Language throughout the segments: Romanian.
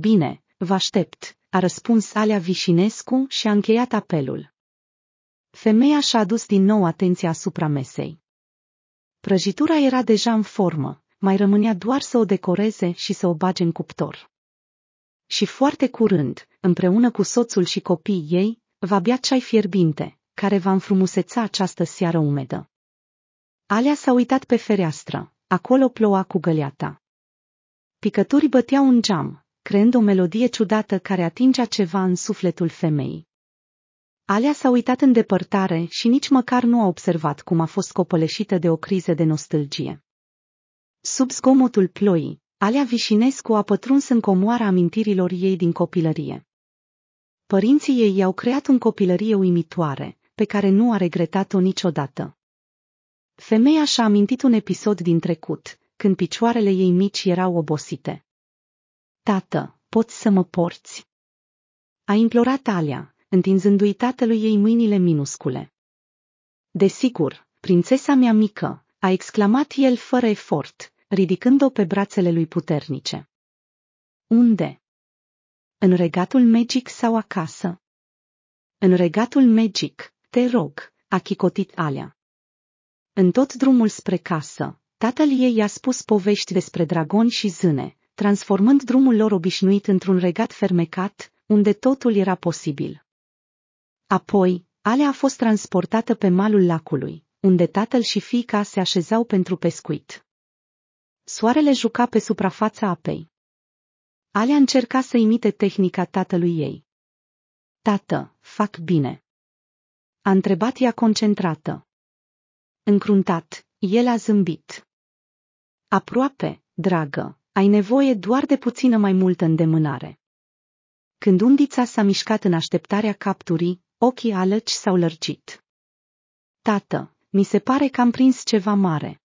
Bine, vă aștept, a răspuns Alea Vișinescu și a încheiat apelul. Femeia și-a adus din nou atenția asupra mesei. Prăjitura era deja în formă, mai rămânea doar să o decoreze și să o bage în cuptor. Și foarte curând, împreună cu soțul și copiii ei, va bea ceai fierbinte, care va înfrumuseța această seară umedă. Alea s-a uitat pe fereastră, acolo ploua cu găleata. Picături băteau un geam, creând o melodie ciudată care atingea ceva în sufletul femeii. Alea s-a uitat în depărtare și nici măcar nu a observat cum a fost copăleșită de o criză de nostalgie. Sub zgomotul ploii, Alea Vișinescu a pătruns în comoara amintirilor ei din copilărie. Părinții ei i-au creat un copilărie uimitoare, pe care nu a regretat-o niciodată. Femeia și-a amintit un episod din trecut, când picioarele ei mici erau obosite. Tată, poți să mă porți? A implorat Alia, întinzându-i tatălui ei mâinile minuscule. Desigur, prințesa mea mică, a exclamat el fără efort, ridicând-o pe brațele lui puternice. Unde? În regatul magic sau acasă? În regatul magic, te rog, a chicotit Alia. În tot drumul spre casă, tatăl ei i-a spus povești despre dragoni și zâne, transformând drumul lor obișnuit într-un regat fermecat, unde totul era posibil. Apoi, Alea a fost transportată pe malul lacului, unde tatăl și fiica se așezau pentru pescuit. Soarele juca pe suprafața apei. Alea încerca să imite tehnica tatălui ei. Tată, fac bine. A întrebat ea concentrată. Încruntat, el a zâmbit. Aproape, dragă, ai nevoie doar de puțină mai multă îndemânare. Când undița s-a mișcat în așteptarea capturii, ochii alăci s-au lărgit. Tată, mi se pare că am prins ceva mare.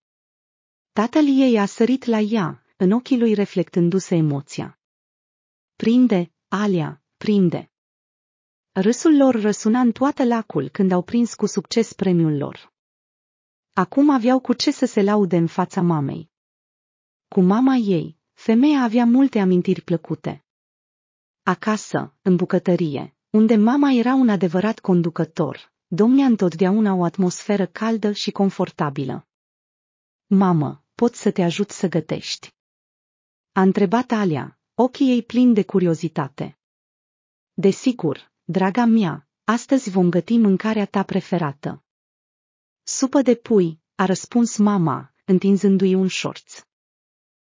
Tatăl ei a sărit la ea, în ochii lui reflectându-se emoția. Prinde, Alia, prinde! Râsul lor răsuna în toată lacul când au prins cu succes premiul lor. Acum aveau cu ce să se laude în fața mamei. Cu mama ei, Femeia avea multe amintiri plăcute. Acasă, în bucătărie, unde mama era un adevărat conducător, domnea întotdeauna o atmosferă caldă și confortabilă. Mamă, pot să te ajut să gătești? A întrebat Alia, ochii ei plini de curiozitate. Desigur, draga mea, astăzi vom găti mâncarea ta preferată. Supă de pui, a răspuns mama, întinzându-i un șorț.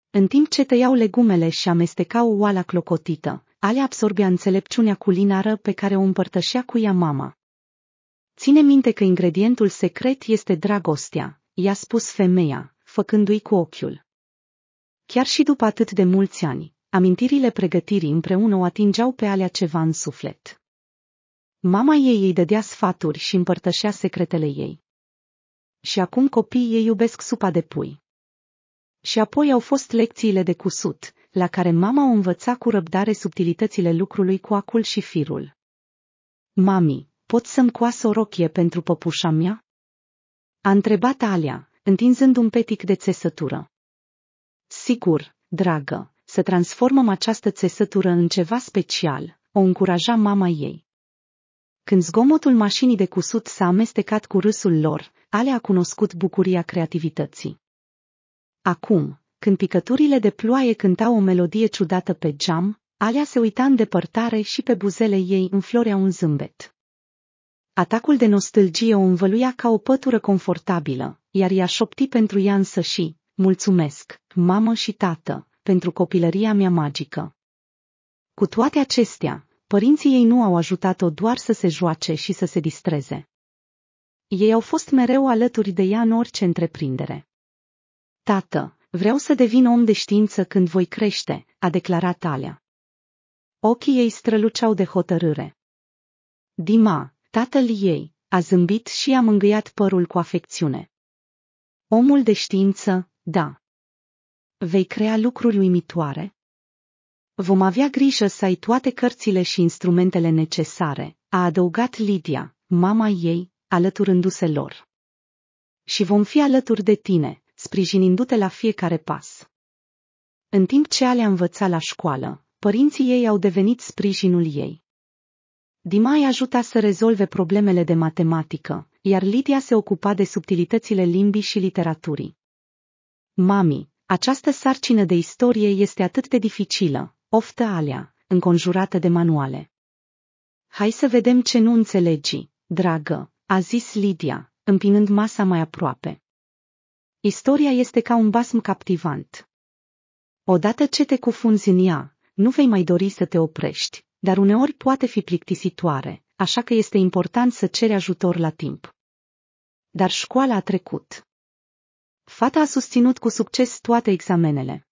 În timp ce tăiau legumele și amestecau oala clocotită, Ale absorbea înțelepciunea culinară pe care o împărtășea cu ea mama. Ține minte că ingredientul secret este dragostea, i-a spus femeia, făcându-i cu ochiul. Chiar și după atât de mulți ani, amintirile pregătirii împreună o atingeau pe alea ceva în suflet. Mama ei îi dădea sfaturi și împărtășea secretele ei. Și acum copiii ei iubesc supa de pui. Și apoi au fost lecțiile de cusut, la care mama o învăța cu răbdare subtilitățile lucrului cu acul și firul. Mami, pot să-mi coas o rochie pentru păpușa mea? A întrebat Alia, întinzând un petic de țesătură. Sigur, dragă, să transformăm această țesătură în ceva special, o încuraja mama ei. Când zgomotul mașinii de cusut s-a amestecat cu râsul lor, Alea a cunoscut bucuria creativității. Acum, când picăturile de ploaie cântau o melodie ciudată pe geam, Alea se uita în depărtare și pe buzele ei înflorea un zâmbet. Atacul de nostalgie o învăluia ca o pătură confortabilă, iar ea șopti pentru ea însă și, mulțumesc, mamă și tată, pentru copilăria mea magică. Cu toate acestea, părinții ei nu au ajutat-o doar să se joace și să se distreze. Ei au fost mereu alături de ea în orice întreprindere. Tată, vreau să devin om de știință când voi crește, a declarat Alea. Ochii ei străluceau de hotărâre. Dima, tatăl ei, a zâmbit și a mângâiat părul cu afecțiune. Omul de știință, da. Vei crea lucruri uimitoare? Vom avea grijă să ai toate cărțile și instrumentele necesare, a adăugat Lidia, mama ei, alăturându-se lor. Și vom fi alături de tine, sprijinindu-te la fiecare pas. În timp ce Alea învăța la școală, părinții ei au devenit sprijinul ei. Dimai ajuta să rezolve problemele de matematică, iar Lidia se ocupa de subtilitățile limbii și literaturii. Mami, această sarcină de istorie este atât de dificilă, oftă Alea, înconjurată de manuale. Hai să vedem ce nu înțelegi, dragă, a zis Lidia, împinând masa mai aproape. Istoria este ca un basm captivant. Odată ce te cufunzi în ea, nu vei mai dori să te oprești, dar uneori poate fi plictisitoare, așa că este important să ceri ajutor la timp. Dar școala a trecut. Fata a susținut cu succes toate examenele.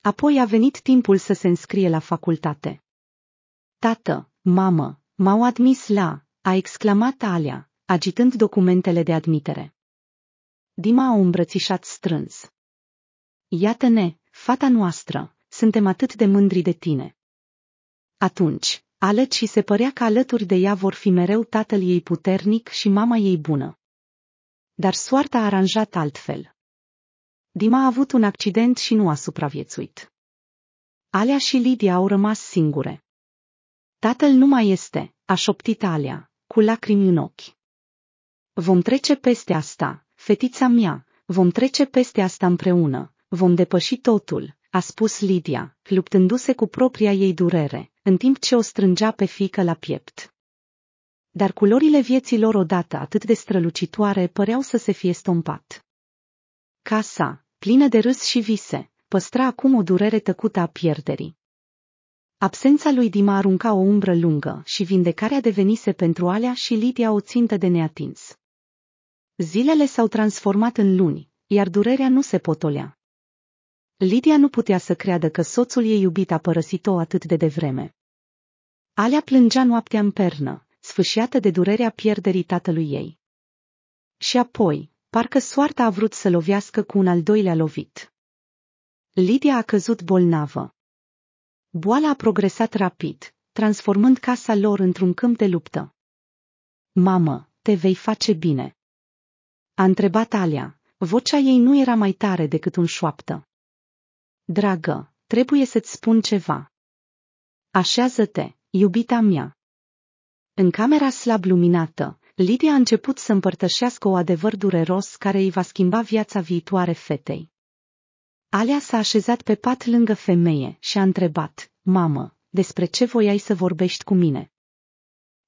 Apoi a venit timpul să se înscrie la facultate. Tată, mamă, m-au admis la, a exclamat Alia, agitând documentele de admitere. Dima a îmbrățișat strâns. Iată-ne, fata noastră, suntem atât de mândri de tine. Atunci, Alec și se părea că alături de ea vor fi mereu tatăl ei puternic și mama ei bună. Dar soarta a aranjat altfel. Dima a avut un accident și nu a supraviețuit. Alea și Lidia au rămas singure. Tatăl nu mai este, a șoptit Alea, cu lacrimi în ochi. Vom trece peste asta, Fetița mea, vom trece peste asta împreună, vom depăși totul, a spus Lidia, luptându-se cu propria ei durere, în timp ce o strângea pe fică la piept. Dar culorile vieții lor odată atât de strălucitoare păreau să se fie stompat. Casa, plină de râs și vise, păstra acum o durere tăcută a pierderii. Absența lui Dima arunca o umbră lungă și vindecarea devenise pentru Alea și Lidia o țintă de neatins. Zilele s-au transformat în luni, iar durerea nu se potolea. Lidia nu putea să creadă că soțul ei iubit a părăsit-o atât de devreme. Alea plângea noaptea în pernă, sfâșiată de durerea pierderii tatălui ei. Și apoi, parcă soarta a vrut să lovească cu un al doilea lovit. Lidia a căzut bolnavă. Boala a progresat rapid, transformând casa lor într-un câmp de luptă. Mamă, te vei face bine. A întrebat Alia. Vocea ei nu era mai tare decât un șoaptă. Dragă, trebuie să-ți spun ceva. Așează-te, iubita mea. În camera slab luminată, Lidia a început să împărtășească o adevăr dureros care îi va schimba viața viitoare fetei. Alia s-a așezat pe pat lângă femeie și a întrebat, Mamă, despre ce voiai să vorbești cu mine?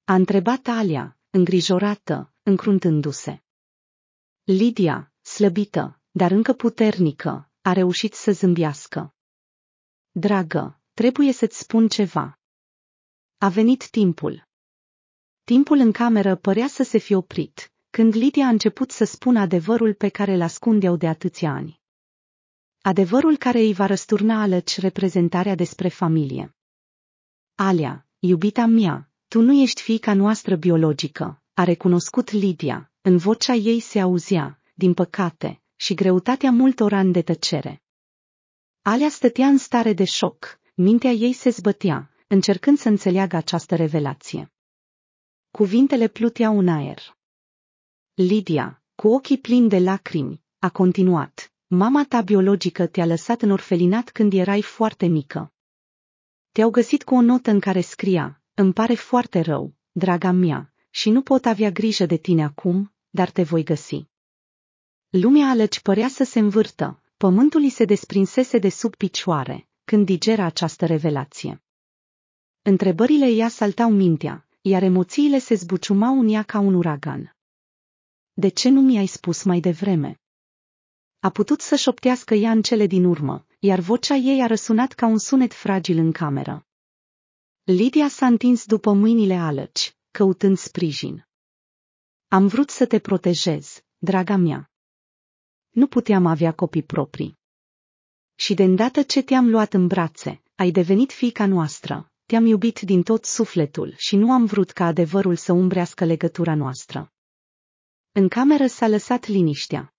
A întrebat Alia, îngrijorată, încruntându-se. Lidia, slăbită, dar încă puternică, a reușit să zâmbească. Dragă, trebuie să-ți spun ceva. A venit timpul. Timpul în cameră părea să se fi oprit, când Lidia a început să spună adevărul pe care îl ascundeau de atâția ani. Adevărul care îi va răsturna alăci reprezentarea despre familie. Alea, iubita mea, tu nu ești fiica noastră biologică, a recunoscut Lidia, în vocea ei se auzea, din păcate, și greutatea multor ani de tăcere. Alea stătea în stare de șoc, mintea ei se zbătea, încercând să înțeleagă această revelație. Cuvintele pluteau în aer. Lidia, cu ochii plini de lacrimi, a continuat. Mama ta biologică te-a lăsat în orfelinat când erai foarte mică. Te-au găsit cu o notă în care scria, îmi pare foarte rău, draga mea, și nu pot avea grijă de tine acum, dar te voi găsi. Lumea alăci părea să se învârtă, pământul îi se desprinsese de sub picioare, când digera această revelație. Întrebările ei asaltau mintea, iar emoțiile se zbuciumau în ea ca un uragan. De ce nu mi-ai spus mai devreme? A putut să șoptească ea în cele din urmă, iar vocea ei a răsunat ca un sunet fragil în cameră. Lydia s-a întins după mâinile alăci, căutând sprijin. Am vrut să te protejez, draga mea. Nu puteam avea copii proprii. Și de îndată ce te-am luat în brațe, ai devenit fiica noastră, te-am iubit din tot sufletul și nu am vrut ca adevărul să umbrească legătura noastră. În cameră s-a lăsat liniștea.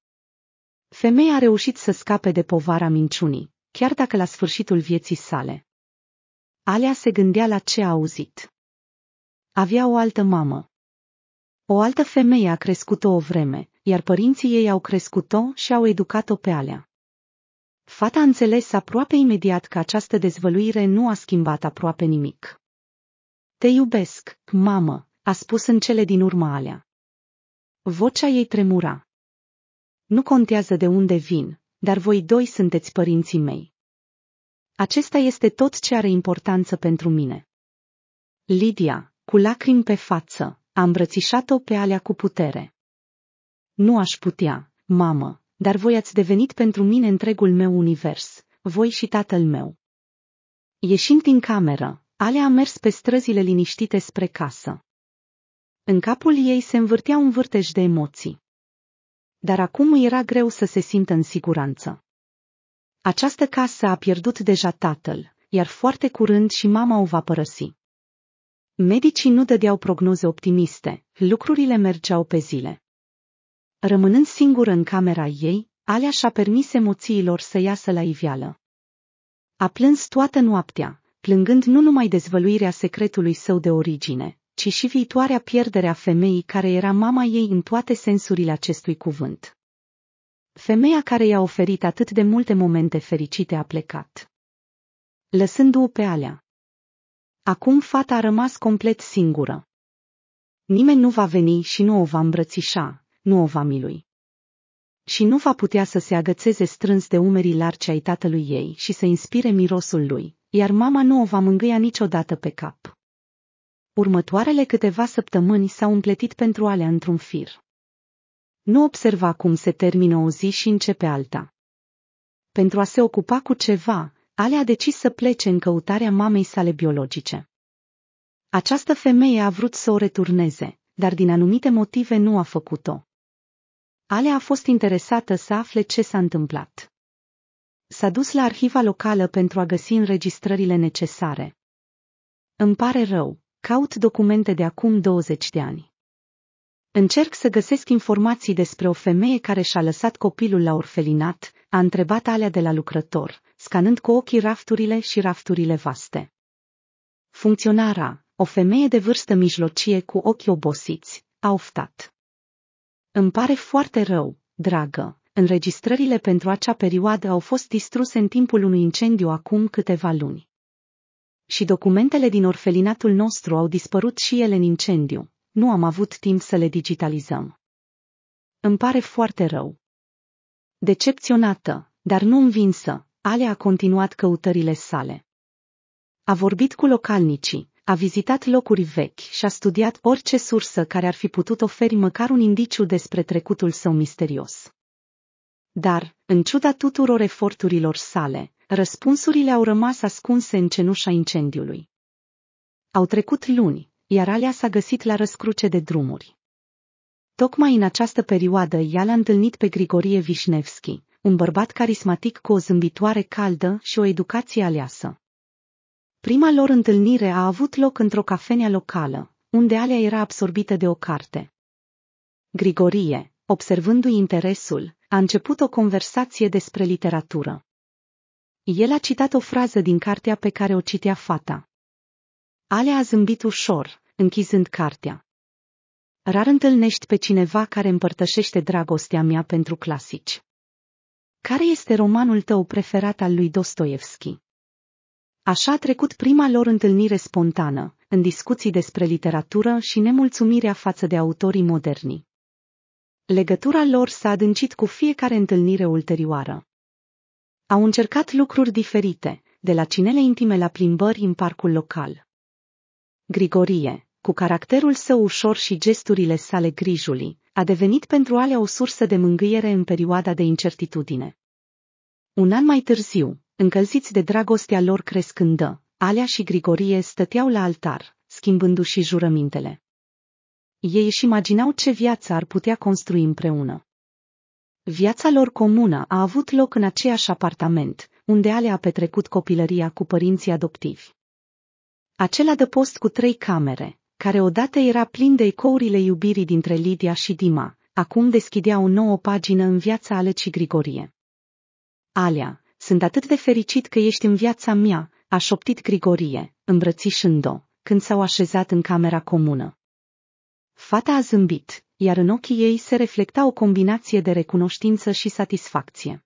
Femeia a reușit să scape de povara minciunii, chiar dacă la sfârșitul vieții sale. Alea se gândea la ce a auzit. Avea o altă mamă. O altă femeie a crescut-o o vreme, iar părinții ei au crescut-o și au educat-o pe alea. Fata a înțeles aproape imediat că această dezvăluire nu a schimbat aproape nimic. Te iubesc, mamă, a spus în cele din urmă alea. Vocea ei tremura. Nu contează de unde vin, dar voi doi sunteți părinții mei. Acesta este tot ce are importanță pentru mine. Lidia, cu lacrimi pe față, a îmbrățișat-o pe alea cu putere. Nu aș putea, mamă, dar voi ați devenit pentru mine întregul meu univers, voi și tatăl meu. Ieșind din cameră, Alea a mers pe străzile liniștite spre casă. În capul ei se învârtea un vârtej de emoții. Dar acum era greu să se simtă în siguranță. Această casă a pierdut deja tatăl, iar foarte curând și mama o va părăsi. Medicii nu dădeau prognoze optimiste, lucrurile mergeau pe zile. Rămânând singură în camera ei, Alea și-a permis emoțiilor să iasă la iveală. A plâns toată noaptea, plângând nu numai dezvăluirea secretului său de origine, ci și viitoarea pierdere a femeii care era mama ei în toate sensurile acestui cuvânt. Femeia care i-a oferit atât de multe momente fericite a plecat. Lăsându-o pe alea, Acum fata a rămas complet singură. Nimeni nu va veni și nu o va îmbrățișa, nu o va milui. Și nu va putea să se agățeze strâns de umerii larci ai tatălui ei și să inspire mirosul lui, iar mama nu o va mângâia niciodată pe cap. Următoarele câteva săptămâni s-au împletit pentru alea într-un fir. Nu observa cum se termină o zi și începe alta. Pentru a se ocupa cu ceva, ale a decis să plece în căutarea mamei sale biologice. Această femeie a vrut să o returneze, dar din anumite motive nu a făcut-o. Ale a fost interesată să afle ce s-a întâmplat. S-a dus la arhiva locală pentru a găsi înregistrările necesare. Îmi pare rău, caut documente de acum 20 de ani. Încerc să găsesc informații despre o femeie care și-a lăsat copilul la orfelinat, a întrebat Alea de la lucrător, scanând cu ochii rafturile și rafturile vaste. Funcționara, o femeie de vârstă mijlocie cu ochii obosiți, a oftat. Îmi pare foarte rău, dragă. Înregistrările pentru acea perioadă au fost distruse în timpul unui incendiu acum câteva luni. Și documentele din orfelinatul nostru au dispărut și ele în incendiu. Nu am avut timp să le digitalizăm. Îmi pare foarte rău. Decepționată, dar nu învinsă, ale a continuat căutările sale. A vorbit cu localnicii, a vizitat locuri vechi și a studiat orice sursă care ar fi putut oferi măcar un indiciu despre trecutul său misterios. Dar, în ciuda tuturor eforturilor sale, răspunsurile au rămas ascunse în cenușa incendiului. Au trecut luni, iar Alea s-a găsit la răscruce de drumuri. Tocmai în această perioadă i a întâlnit pe Grigorie Vișnevski, un bărbat carismatic cu o zâmbitoare caldă și o educație aleasă. Prima lor întâlnire a avut loc într-o cafenea locală, unde Alea era absorbită de o carte. Grigorie, observându-i interesul, a început o conversație despre literatură. El a citat o frază din cartea pe care o citea fata. Alea a zâmbit ușor, închizând cartea. Rar întâlnești pe cineva care împărtășește dragostea mea pentru clasici. Care este romanul tău preferat al lui Dostoevski? Așa a trecut prima lor întâlnire spontană, în discuții despre literatură și nemulțumirea față de autorii moderni. Legătura lor s-a adâncit cu fiecare întâlnire ulterioară. Au încercat lucruri diferite, de la cinele intime la plimbări în parcul local. Grigorie, cu caracterul său ușor și gesturile sale grijului, a devenit pentru alea o sursă de mângâiere în perioada de incertitudine. Un an mai târziu, încălziți de dragostea lor crescândă, Alea și Grigorie stăteau la altar, schimbându-și jurămintele. Ei își imaginau ce viață ar putea construi împreună. Viața lor comună a avut loc în aceeași apartament, unde Alea a petrecut copilăria cu părinții adoptivi. Acela de post cu trei camere, care odată era plin de ecourile iubirii dintre Lidia și Dima, acum deschidea o nouă pagină în viața Alecii Grigorie. Alea, sunt atât de fericit că ești în viața mea, a șoptit Grigorie, îmbrățișând-o, când s-au așezat în camera comună. Fata a zâmbit, iar în ochii ei se reflecta o combinație de recunoștință și satisfacție.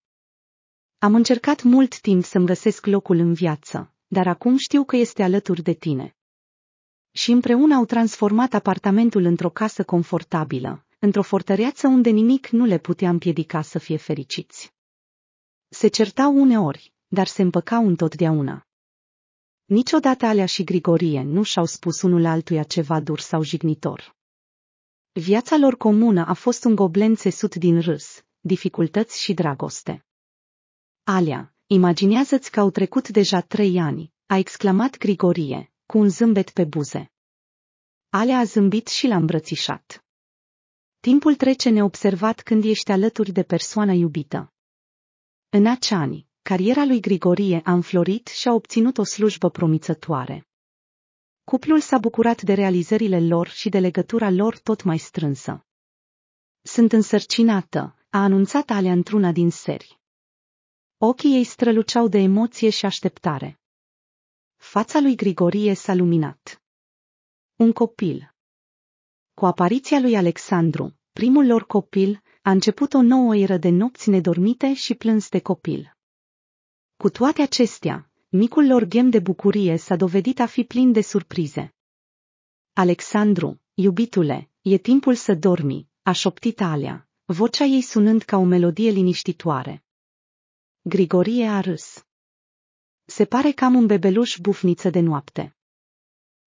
Am încercat mult timp să-mi găsesc locul în viață, dar acum știu că este alături de tine și împreună au transformat apartamentul într-o casă confortabilă, într-o fortăreață unde nimic nu le putea împiedica să fie fericiți. Se certau uneori, dar se împăcau întotdeauna. Niciodată Alea și Grigorie nu și-au spus unul altuia ceva dur sau jignitor. Viața lor comună a fost un goblen țesut din râs, dificultăți și dragoste. Alea, imaginează-ți că au trecut deja trei ani, a exclamat Grigorie, cu un zâmbet pe buze. Ale a zâmbit și l-a îmbrățișat. Timpul trece neobservat când ești alături de persoana iubită. În acea ani, cariera lui Grigorie a înflorit și a obținut o slujbă promițătoare. Cuplul s-a bucurat de realizările lor și de legătura lor tot mai strânsă. Sunt însărcinată, a anunțat Alea într-una din seri. Ochii ei străluceau de emoție și așteptare. Fața lui Grigorie s-a luminat. Un copil. Cu apariția lui Alexandru, primul lor copil, a început o nouă eră de nopți nedormite și plâns de copil. Cu toate acestea, micul lor ghem de bucurie s-a dovedit a fi plin de surprize. Alexandru, iubitule, e timpul să dormi, a șoptit Alea, vocea ei sunând ca o melodie liniștitoare. Grigorie a râs. Se pare cam un bebeluș bufniță de noapte.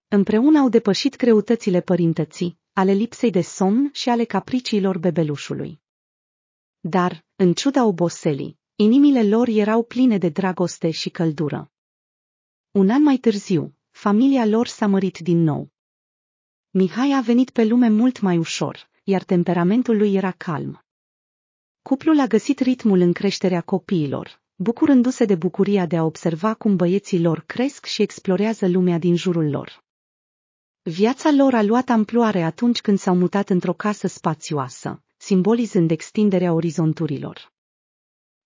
Împreună au depășit greutățile părintății, ale lipsei de somn și ale capriciilor bebelușului. Dar, în ciuda oboselii, inimile lor erau pline de dragoste și căldură. Un an mai târziu, familia lor s-a mărit din nou. Mihai a venit pe lume mult mai ușor, iar temperamentul lui era calm. Cuplul a găsit ritmul în creșterea copiilor, bucurându-se de bucuria de a observa cum băieții lor cresc și explorează lumea din jurul lor. Viața lor a luat amploare atunci când s-au mutat într-o casă spațioasă, simbolizând extinderea orizonturilor.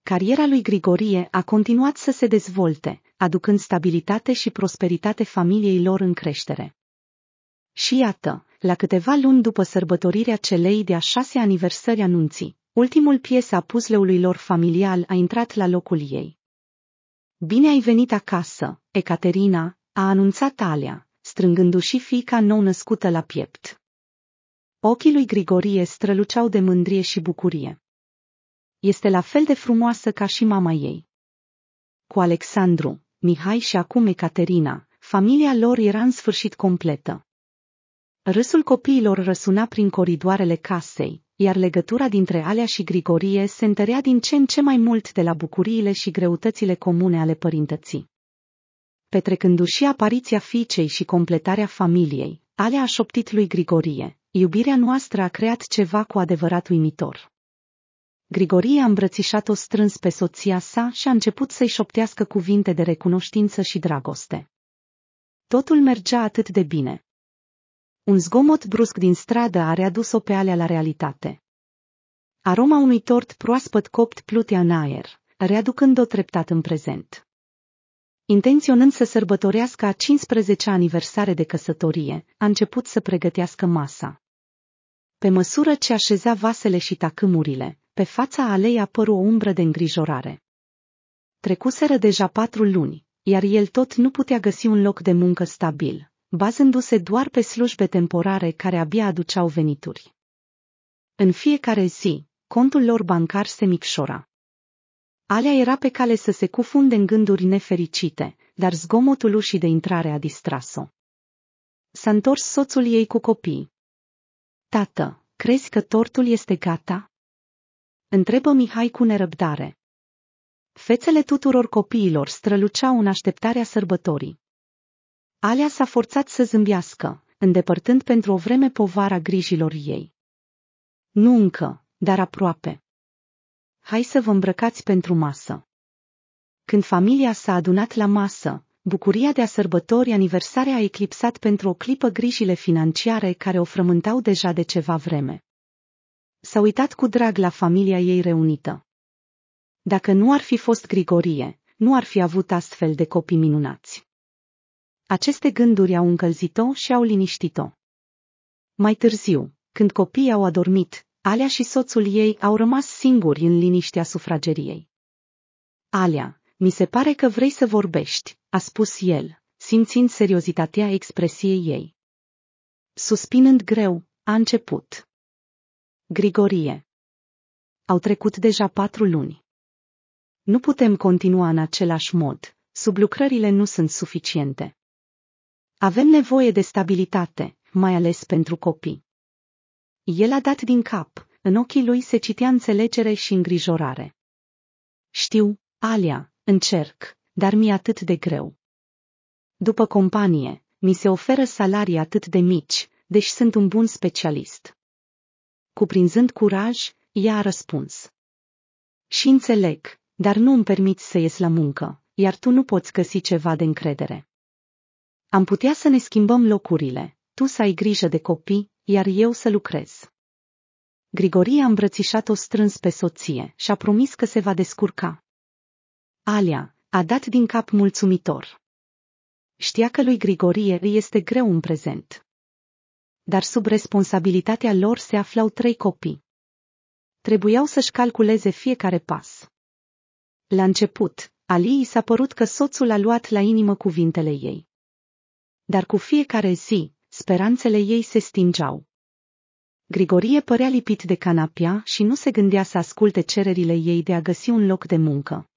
Cariera lui Grigorie a continuat să se dezvolte, aducând stabilitate și prosperitate familiei lor în creștere. Și iată, la câteva luni după sărbătorirea celei de-a șase aniversări anunții, Ultimul pies a puzleului lor familial a intrat la locul ei. Bine ai venit acasă, Ecaterina, a anunțat Alea, strângându-și fica nou-născută la piept. Ochii lui Grigorie străluceau de mândrie și bucurie. Este la fel de frumoasă ca și mama ei. Cu Alexandru, Mihai și acum Ecaterina, familia lor era în sfârșit completă. Râsul copiilor răsuna prin coridoarele casei, iar legătura dintre Alea și Grigorie se întărea din ce în ce mai mult de la bucuriile și greutățile comune ale părintății. Petrecându-și apariția fiicei și completarea familiei, Alea a șoptit lui Grigorie, iubirea noastră a creat ceva cu adevărat uimitor. Grigorie a îmbrățișat-o strâns pe soția sa și a început să-i șoptească cuvinte de recunoștință și dragoste. Totul mergea atât de bine, un zgomot brusc din stradă a readus-o pe alea la realitate. Aroma unui tort proaspăt copt plutea în aer, readucând-o treptat în prezent. Intenționând să sărbătorească a 15-a aniversare de căsătorie, a început să pregătească masa. Pe măsură ce așeza vasele și tacâmurile, pe fața alei apăru o umbră de îngrijorare. Trecuseră deja patru luni, iar el tot nu putea găsi un loc de muncă stabil bazându-se doar pe slujbe temporare care abia aduceau venituri. În fiecare zi, contul lor bancar se micșora. Alea era pe cale să se cufunde în gânduri nefericite, dar zgomotul ușii de intrare a distras-o. S-a întors soțul ei cu copii. Tată, crezi că tortul este gata? Întrebă Mihai cu nerăbdare. Fețele tuturor copiilor străluceau în așteptarea sărbătorii. Alea s-a forțat să zâmbească, îndepărtând pentru o vreme povara grijilor ei. Nu încă, dar aproape. Hai să vă îmbrăcați pentru masă. Când familia s-a adunat la masă, bucuria de a sărbători aniversare a eclipsat pentru o clipă grijile financiare care o frământau deja de ceva vreme. S-a uitat cu drag la familia ei reunită. Dacă nu ar fi fost Grigorie, nu ar fi avut astfel de copii minunați. Aceste gânduri au încălzit-o și au liniștit-o. Mai târziu, când copiii au adormit, Alea și soțul ei au rămas singuri în liniștea sufrageriei. Alea, mi se pare că vrei să vorbești, a spus el, simțind seriozitatea expresiei ei. Suspinând greu, a început. Grigorie. Au trecut deja patru luni. Nu putem continua în același mod, sublucrările nu sunt suficiente. Avem nevoie de stabilitate, mai ales pentru copii. El a dat din cap, în ochii lui se citea înțelegere și îngrijorare. Știu, Alia, încerc, dar mi-e atât de greu. După companie, mi se oferă salarii atât de mici, deci sunt un bun specialist. Cuprinzând curaj, ea a răspuns. Și înțeleg, dar nu îmi permiți să ies la muncă, iar tu nu poți găsi ceva de încredere. Am putea să ne schimbăm locurile, tu să ai grijă de copii, iar eu să lucrez. Grigorie a îmbrățișat-o strâns pe soție și a promis că se va descurca. Alia a dat din cap mulțumitor. Știa că lui Grigorie îi este greu în prezent. Dar sub responsabilitatea lor se aflau trei copii. Trebuiau să-și calculeze fiecare pas. La început, Alii i s-a părut că soțul a luat la inimă cuvintele ei. Dar cu fiecare zi, speranțele ei se stingeau. Grigorie părea lipit de canapia și nu se gândea să asculte cererile ei de a găsi un loc de muncă.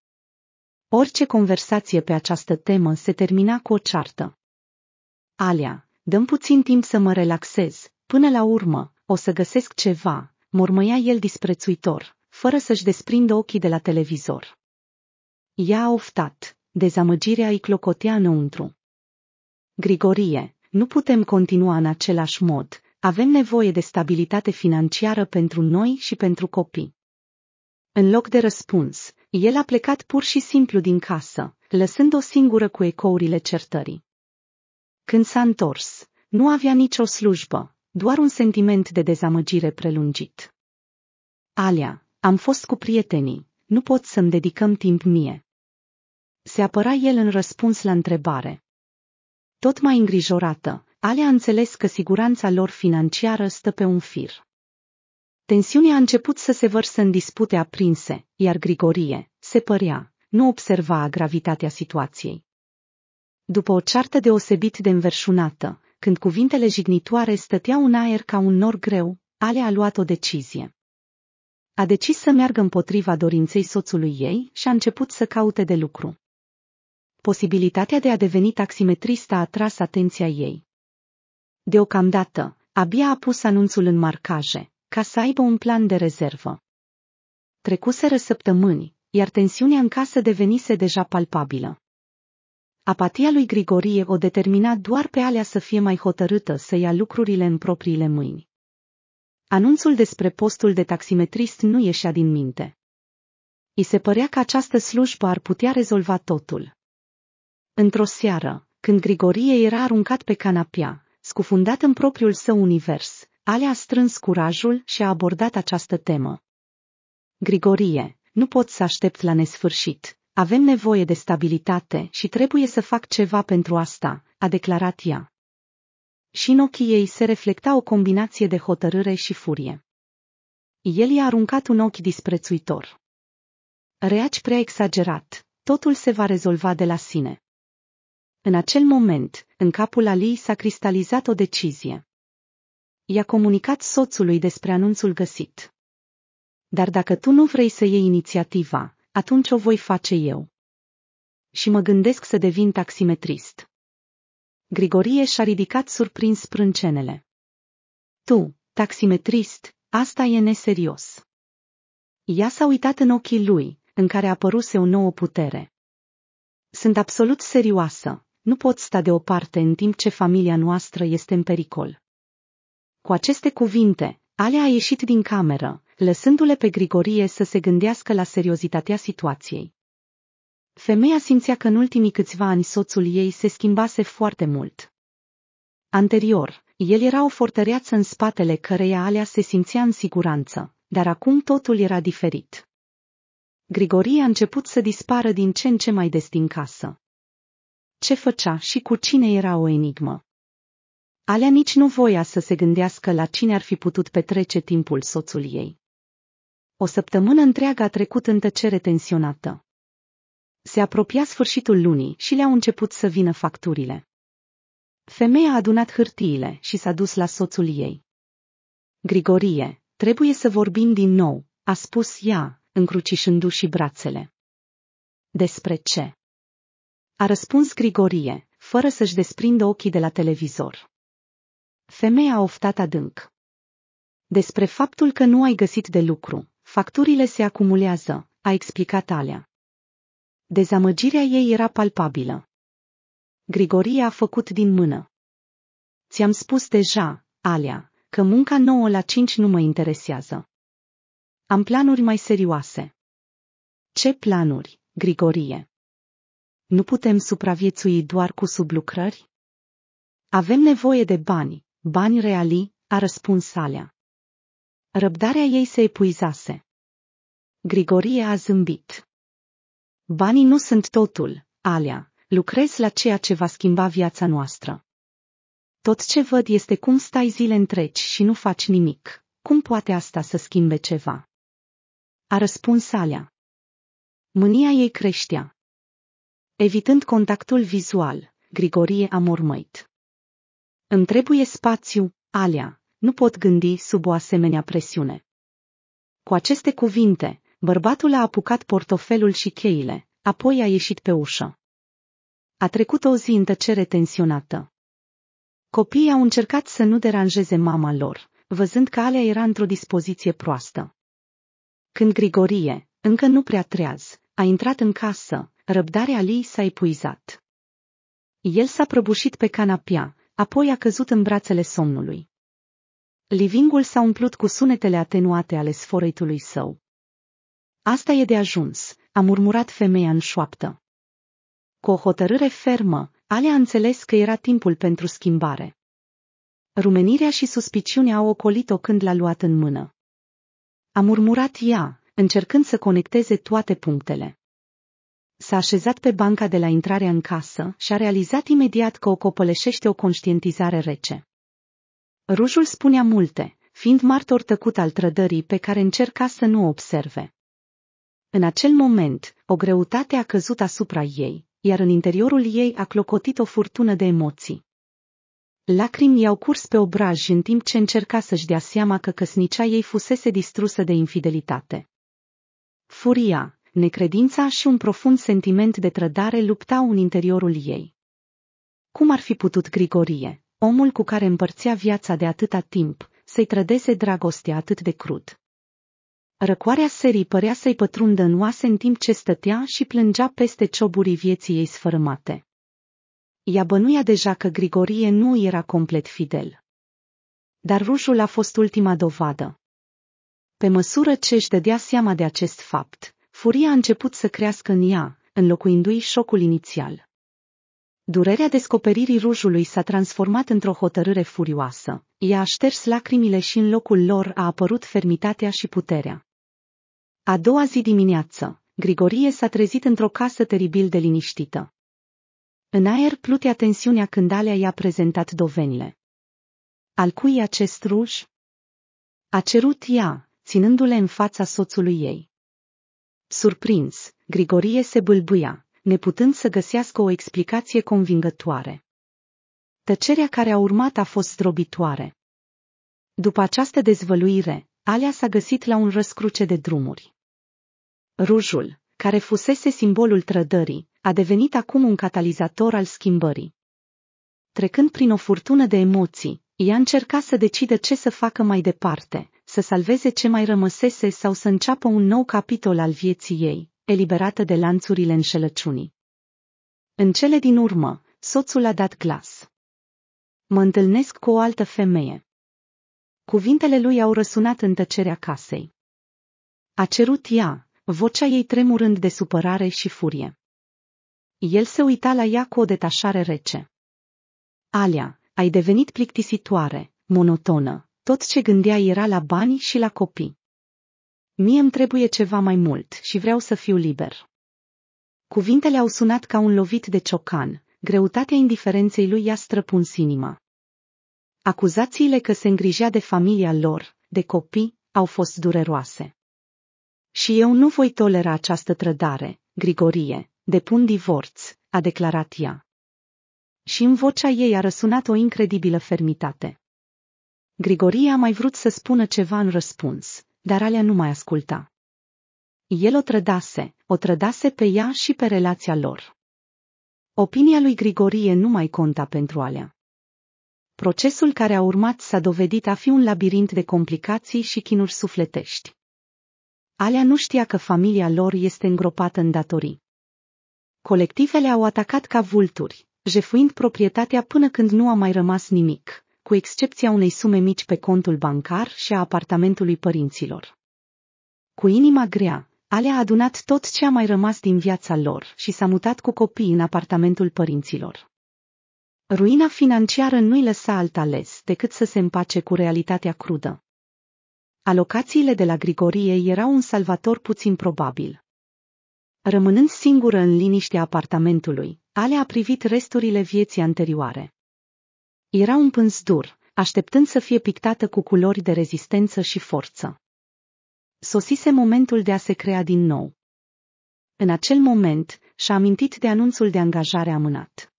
Orice conversație pe această temă se termina cu o ceartă. Alea, dăm puțin timp să mă relaxez, până la urmă, o să găsesc ceva, mormăia el disprețuitor, fără să-și desprindă ochii de la televizor. Ea a oftat, dezamăgirea îi clocotea înăuntru. Grigorie, nu putem continua în același mod, avem nevoie de stabilitate financiară pentru noi și pentru copii. În loc de răspuns, el a plecat pur și simplu din casă, lăsând-o singură cu ecourile certării. Când s-a întors, nu avea nicio slujbă, doar un sentiment de dezamăgire prelungit. Alea, am fost cu prietenii, nu pot să-mi dedicăm timp mie. Se apăra el în răspuns la întrebare, tot mai îngrijorată, Ale a înțeles că siguranța lor financiară stă pe un fir. Tensiunea a început să se vărsă în dispute aprinse, iar Grigorie, se părea, nu observa gravitatea situației. După o ceartă deosebit de înverșunată, când cuvintele jignitoare stăteau în aer ca un nor greu, Ale a luat o decizie. A decis să meargă împotriva dorinței soțului ei și a început să caute de lucru. Posibilitatea de a deveni taximetrist a atras atenția ei. Deocamdată, abia a pus anunțul în marcaje, ca să aibă un plan de rezervă. Trecuseră săptămâni, iar tensiunea în casă devenise deja palpabilă. Apatia lui Grigorie o determina doar pe alea să fie mai hotărâtă să ia lucrurile în propriile mâini. Anunțul despre postul de taximetrist nu ieșea din minte. I se părea că această slujbă ar putea rezolva totul. Într-o seară, când Grigorie era aruncat pe canapea, scufundat în propriul său univers, Alea a strâns curajul și a abordat această temă. Grigorie, nu pot să aștept la nesfârșit. Avem nevoie de stabilitate și trebuie să fac ceva pentru asta, a declarat ea. Și în ochii ei se reflecta o combinație de hotărâre și furie. El i-a aruncat un ochi disprețuitor. Reaci prea exagerat, totul se va rezolva de la sine. În acel moment, în capul Aliei s-a cristalizat o decizie. I-a comunicat soțului despre anunțul găsit. Dar dacă tu nu vrei să iei inițiativa, atunci o voi face eu. Și mă gândesc să devin taximetrist. Grigorie și-a ridicat surprins prâncenele. Tu, taximetrist, asta e neserios. Ea s-a uitat în ochii lui, în care apăruse o nouă putere. Sunt absolut serioasă, nu pot sta deoparte în timp ce familia noastră este în pericol. Cu aceste cuvinte, Alea a ieșit din cameră, lăsându-le pe Grigorie să se gândească la seriozitatea situației. Femeia simțea că în ultimii câțiva ani soțul ei se schimbase foarte mult. Anterior, el era o fortăreață în spatele căreia Alea se simțea în siguranță, dar acum totul era diferit. Grigorie a început să dispară din ce în ce mai des din casă ce făcea și cu cine era o enigmă. Alea nici nu voia să se gândească la cine ar fi putut petrece timpul soțul ei. O săptămână întreagă a trecut în tăcere tensionată. Se apropia sfârșitul lunii și le-au început să vină facturile. Femeia a adunat hârtiile și s-a dus la soțul ei. Grigorie, trebuie să vorbim din nou, a spus ea, încrucișându-și brațele. Despre ce? A răspuns Grigorie, fără să-și desprindă ochii de la televizor. Femeia a oftat adânc. Despre faptul că nu ai găsit de lucru, facturile se acumulează, a explicat Alea. Dezamăgirea ei era palpabilă. Grigorie a făcut din mână. Ți-am spus deja, Alea, că munca nouă la cinci nu mă interesează. Am planuri mai serioase. Ce planuri, Grigorie? Nu putem supraviețui doar cu sublucrări? Avem nevoie de bani, bani reali, a răspuns Alea. Răbdarea ei se epuizase. Grigorie a zâmbit. Banii nu sunt totul, Alea, lucrez la ceea ce va schimba viața noastră. Tot ce văd este cum stai zile întregi și nu faci nimic. Cum poate asta să schimbe ceva? A răspuns Alea. Mânia ei creștea. Evitând contactul vizual, Grigorie a murmăit: Îmi trebuie spațiu, alea, nu pot gândi sub o asemenea presiune. Cu aceste cuvinte, bărbatul a apucat portofelul și cheile, apoi a ieșit pe ușă. A trecut o zi în tăcere tensionată. Copiii au încercat să nu deranjeze mama lor, văzând că alea era într-o dispoziție proastă. Când Grigorie, încă nu prea treaz, a intrat în casă, răbdarea lui s-a epuizat. El s-a prăbușit pe canapia, apoi a căzut în brațele somnului. Livingul s-a umplut cu sunetele atenuate ale sforăitului său. Asta e de ajuns, a murmurat femeia în șoaptă. Cu o hotărâre fermă, Ale a înțeles că era timpul pentru schimbare. Rumenirea și suspiciunea au ocolit-o când l-a luat în mână. A murmurat ea, încercând să conecteze toate punctele. S-a așezat pe banca de la intrarea în casă și a realizat imediat că o copăleșește o conștientizare rece. Rujul spunea multe, fiind martor tăcut al trădării pe care încerca să nu o observe. În acel moment, o greutate a căzut asupra ei, iar în interiorul ei a clocotit o furtună de emoții. Lacrimi i-au curs pe obraj în timp ce încerca să-și dea seama că căsnicia ei fusese distrusă de infidelitate. Furia, necredința și un profund sentiment de trădare luptau în interiorul ei. Cum ar fi putut Grigorie, omul cu care împărțea viața de atâta timp, să-i trădeze dragostea atât de crud? Răcoarea serii părea să-i pătrundă în oase în timp ce stătea și plângea peste cioburii vieții ei sfărâmate. Ea bănuia deja că Grigorie nu era complet fidel. Dar rușul a fost ultima dovadă. Pe măsură ce își dădea seama de acest fapt, furia a început să crească în ea, înlocuindu-i șocul inițial. Durerea descoperirii rujului s-a transformat într-o hotărâre furioasă. Ea a șters lacrimile și în locul lor a apărut fermitatea și puterea. A doua zi dimineață, Grigorie s-a trezit într-o casă teribil de liniștită. În aer plutea tensiunea când Alea i-a prezentat dovenile. Al cui acest ruj? A cerut ea, ținându-le în fața soțului ei. Surprins, Grigorie se bâlbâia, neputând să găsească o explicație convingătoare. Tăcerea care a urmat a fost zdrobitoare. După această dezvăluire, Alea s-a găsit la un răscruce de drumuri. Rujul, care fusese simbolul trădării, a devenit acum un catalizator al schimbării. Trecând prin o furtună de emoții, ea încerca să decidă ce să facă mai departe, să salveze ce mai rămăsese sau să înceapă un nou capitol al vieții ei, eliberată de lanțurile înșelăciunii. În cele din urmă, soțul a dat glas. Mă întâlnesc cu o altă femeie. Cuvintele lui au răsunat în tăcerea casei. A cerut ea, vocea ei tremurând de supărare și furie. El se uita la ea cu o detașare rece. Alia, ai devenit plictisitoare, monotonă, tot ce gândea era la bani și la copii. Mie îmi trebuie ceva mai mult și vreau să fiu liber. Cuvintele au sunat ca un lovit de ciocan, greutatea indiferenței lui i-a străpuns inima. Acuzațiile că se îngrijea de familia lor, de copii, au fost dureroase. Și eu nu voi tolera această trădare, Grigorie, depun divorț, a declarat ea. Și în vocea ei a răsunat o incredibilă fermitate. Grigorie a mai vrut să spună ceva în răspuns, dar Alea nu mai asculta. El o trădase, o trădase pe ea și pe relația lor. Opinia lui Grigorie nu mai conta pentru Alea. Procesul care a urmat s-a dovedit a fi un labirint de complicații și chinuri sufletești. Alea nu știa că familia lor este îngropată în datorii. Colectivele au atacat ca vulturi, jefuind proprietatea până când nu a mai rămas nimic, cu excepția unei sume mici pe contul bancar și a apartamentului părinților. Cu inima grea, Alea a adunat tot ce a mai rămas din viața lor și s-a mutat cu copiii în apartamentul părinților. Ruina financiară nu-i lăsa alt ales decât să se împace cu realitatea crudă. Alocațiile de la Grigorie erau un salvator puțin probabil. Rămânând singură în liniștea apartamentului, Alea a privit resturile vieții anterioare. Era un pânz dur, așteptând să fie pictată cu culori de rezistență și forță. Sosise momentul de a se crea din nou. În acel moment, și-a amintit de anunțul de angajare amânat.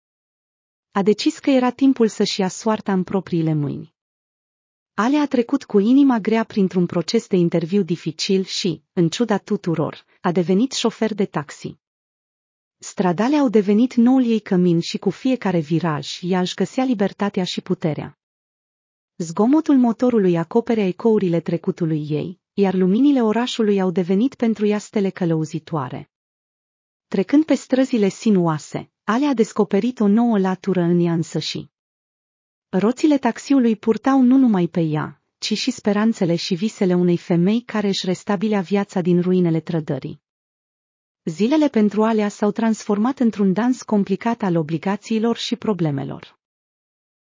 A decis că era timpul să-și ia soarta în propriile mâini. Ale a trecut cu inima grea printr-un proces de interviu dificil și, în ciuda tuturor, a devenit șofer de taxi. Stradale au devenit noul ei cămin și cu fiecare viraj ea își găsea libertatea și puterea. Zgomotul motorului acoperea ecourile trecutului ei, iar luminile orașului au devenit pentru ea stele călăuzitoare. Trecând pe străzile sinuase, Ale a descoperit o nouă latură în ea însăși. Roțile taxiului purtau nu numai pe ea, ci și speranțele și visele unei femei care își restabilea viața din ruinele trădării. Zilele pentru alea s-au transformat într-un dans complicat al obligațiilor și problemelor.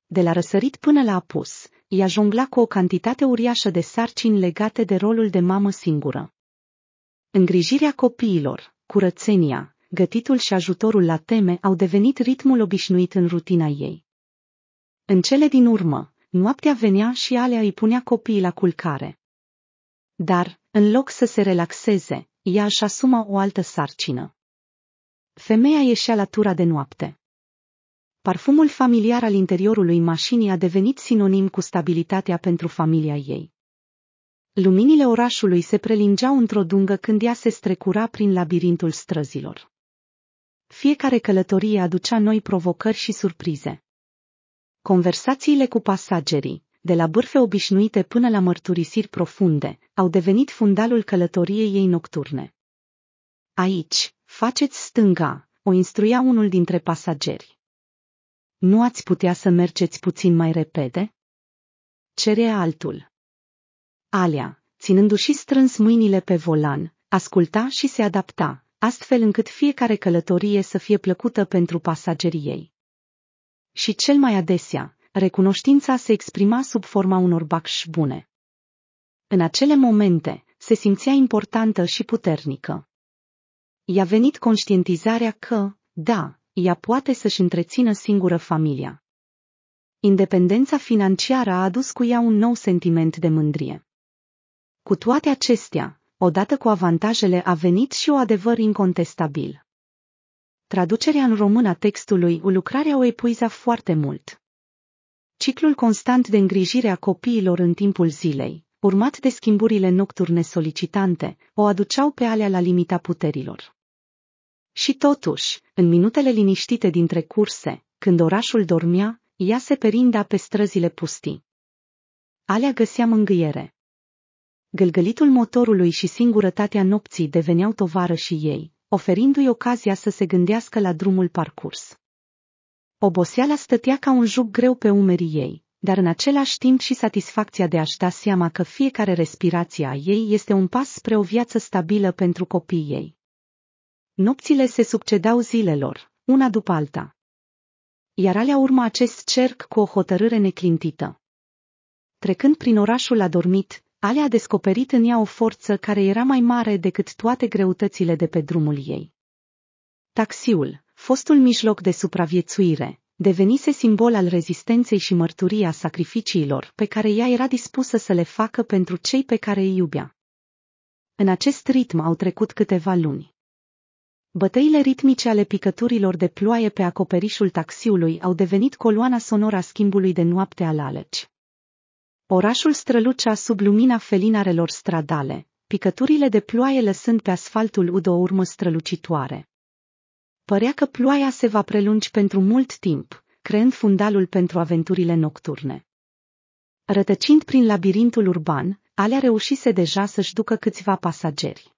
De la răsărit până la apus, ea jongla cu o cantitate uriașă de sarcini legate de rolul de mamă singură. Îngrijirea copiilor, curățenia, gătitul și ajutorul la teme au devenit ritmul obișnuit în rutina ei. În cele din urmă, noaptea venea și Alea îi punea copiii la culcare. Dar, în loc să se relaxeze, ea își asuma o altă sarcină. Femeia ieșea la tura de noapte. Parfumul familiar al interiorului mașinii a devenit sinonim cu stabilitatea pentru familia ei. Luminile orașului se prelingeau într-o dungă când ea se strecura prin labirintul străzilor. Fiecare călătorie aducea noi provocări și surprize. Conversațiile cu pasagerii de la bârfe obișnuite până la mărturisiri profunde, au devenit fundalul călătoriei ei nocturne. Aici, faceți stânga, o instruia unul dintre pasageri. Nu ați putea să mergeți puțin mai repede? Cerea altul. Alea, ținându-și strâns mâinile pe volan, asculta și se adapta, astfel încât fiecare călătorie să fie plăcută pentru pasagerii ei. Și cel mai adesea, recunoștința se exprima sub forma unor bacși bune. În acele momente, se simțea importantă și puternică. I-a venit conștientizarea că, da, ea poate să-și întrețină singură familia. Independența financiară a adus cu ea un nou sentiment de mândrie. Cu toate acestea, odată cu avantajele a venit și o adevăr incontestabil. Traducerea în română a textului, lucrarea o epuiza foarte mult. Ciclul constant de îngrijire a copiilor în timpul zilei, urmat de schimburile nocturne solicitante, o aduceau pe alea la limita puterilor. Și totuși, în minutele liniștite dintre curse, când orașul dormea, ea se perinda pe străzile pustii. Alea găsea mângâiere. Gălgălitul motorului și singurătatea nopții deveneau tovară și ei, oferindu-i ocazia să se gândească la drumul parcurs. Oboseala stătea ca un jug greu pe umerii ei, dar în același timp și satisfacția de a-și da seama că fiecare respirație a ei este un pas spre o viață stabilă pentru copiii ei. Nopțile se succedau zilelor, una după alta. Iar alea urma acest cerc cu o hotărâre neclintită. Trecând prin orașul adormit, Alea a descoperit în ea o forță care era mai mare decât toate greutățile de pe drumul ei. Taxiul, fostul mijloc de supraviețuire, devenise simbol al rezistenței și mărturia sacrificiilor pe care ea era dispusă să le facă pentru cei pe care îi iubea. În acest ritm au trecut câteva luni. Bătăile ritmice ale picăturilor de ploaie pe acoperișul taxiului au devenit coloana sonoră a schimbului de noapte al aleci. Orașul strălucea sub lumina felinarelor stradale, picăturile de ploaie lăsând pe asfaltul ud o urmă strălucitoare. Părea că ploaia se va prelungi pentru mult timp, creând fundalul pentru aventurile nocturne. Rătăcind prin labirintul urban, Alea reușise deja să-și ducă câțiva pasageri.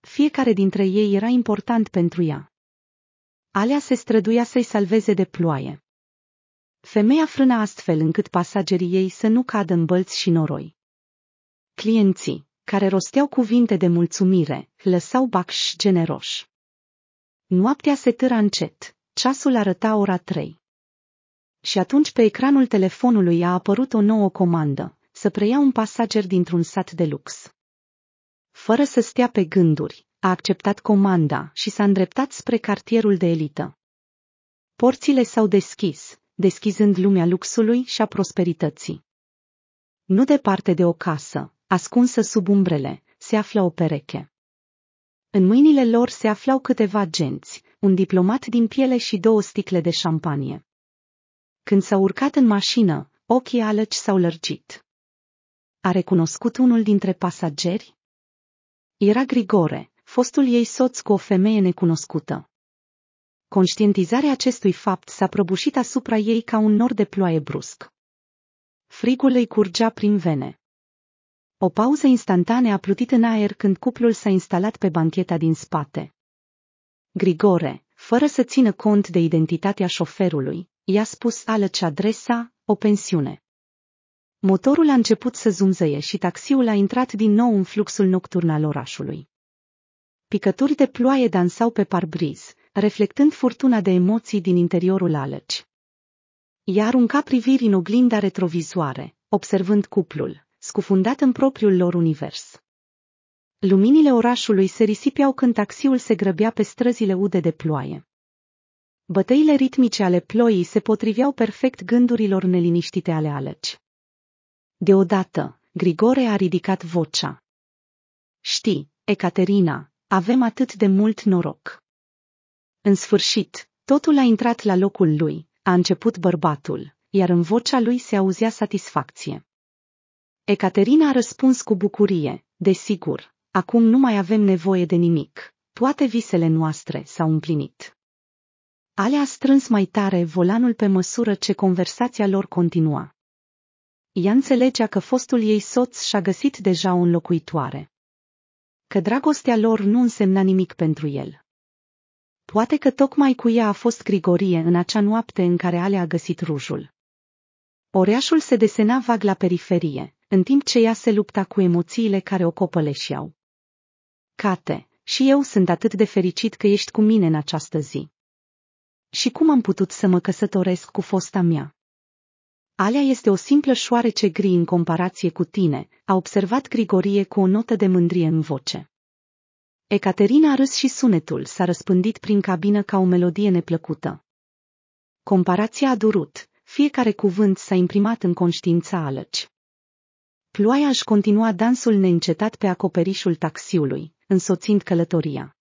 Fiecare dintre ei era important pentru ea. Alea se străduia să-i salveze de ploaie. Femeia frâna astfel încât pasagerii ei să nu cadă în bălți și noroi. Clienții, care rosteau cuvinte de mulțumire, lăsau bacși generoși. Noaptea se târa încet. Ceasul arăta ora 3. Și atunci pe ecranul telefonului a apărut o nouă comandă, să preia un pasager dintr-un sat de lux. Fără să stea pe gânduri, a acceptat comanda și s-a îndreptat spre cartierul de elită. Porțile s-au deschis, deschizând lumea luxului și a prosperității. Nu departe de o casă, ascunsă sub umbrele, se află o pereche. În mâinile lor se aflau câteva genți, un diplomat din piele și două sticle de șampanie. Când s-au urcat în mașină, ochii alăci s-au lărgit. A recunoscut unul dintre pasageri? Era Grigore, fostul ei soț cu o femeie necunoscută. Conștientizarea acestui fapt s-a prăbușit asupra ei ca un nor de ploaie brusc. Frigul îi curgea prin vene. O pauză instantane a plutit în aer când cuplul s-a instalat pe bancheta din spate. Grigore, fără să țină cont de identitatea șoferului, i-a spus Alăci adresa, o pensiune. Motorul a început să zumzăie și taxiul a intrat din nou în fluxul nocturn al orașului. Picături de ploaie dansau pe parbriz, reflectând furtuna de emoții din interiorul Alăci. un arunca priviri în oglinda retrovizoare, observând cuplul, scufundat în propriul lor univers. Luminile orașului se risipeau când taxiul se grăbea pe străzile ude de ploaie. Bătăile ritmice ale ploii se potriveau perfect gândurilor neliniștite ale Aleci. Deodată, Grigore a ridicat vocea. Știi, Ecaterina, avem atât de mult noroc. În sfârșit, totul a intrat la locul lui, a început bărbatul, iar în vocea lui se auzea satisfacție. Ecaterina a răspuns cu bucurie, desigur, acum nu mai avem nevoie de nimic, toate visele noastre s-au împlinit. Alea a strâns mai tare volanul pe măsură ce conversația lor continua. Ea înțelegea că fostul ei soț și-a găsit deja o înlocuitoare. Că dragostea lor nu însemna nimic pentru el. Poate că tocmai cu ea a fost Grigorie în acea noapte în care alea a găsit rujul. Oreașul se desena vag la periferie, în timp ce ea se lupta cu emoțiile care o copăleșeau. Cate, și eu sunt atât de fericit că ești cu mine în această zi. Și cum am putut să mă căsătoresc cu fosta mea? Alea este o simplă șoarece gri în comparație cu tine, a observat Grigorie cu o notă de mândrie în voce. Ecaterina a râs și sunetul s-a răspândit prin cabină ca o melodie neplăcută. Comparația a durut, fiecare cuvânt s-a imprimat în conștiința Alăci. Ploaia își continua dansul neîncetat pe acoperișul taxiului, însoțind călătoria.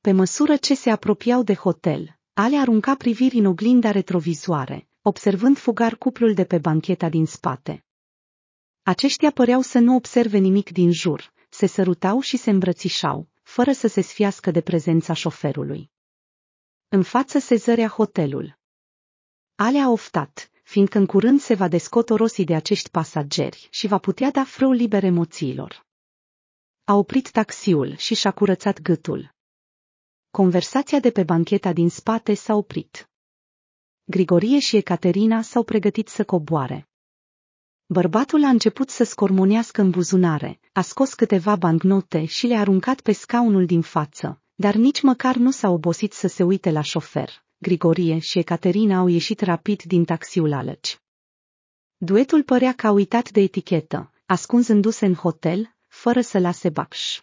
Pe măsură ce se apropiau de hotel, Ale arunca priviri în oglinda retrovizoare, observând fugar cuplul de pe bancheta din spate. Aceștia păreau să nu observe nimic din jur, se sărutau și se îmbrățișau, fără să se sfiască de prezența șoferului. În față se zărea hotelul. Alea a oftat, fiindcă în curând se va descotorosi de acești pasageri și va putea da frâu liber emoțiilor. A oprit taxiul și și-a curățat gâtul. Conversația de pe bancheta din spate s-a oprit. Grigorie și Ecaterina s-au pregătit să coboare. Bărbatul a început să scormonească în buzunare, a scos câteva bancnote și le-a aruncat pe scaunul din față, dar nici măcar nu s-a obosit să se uite la șofer, Grigorie și Ecaterina au ieșit rapid din taxiul Alăci. Duetul părea că a uitat de etichetă, ascunzându-se în hotel, fără să lase bacș.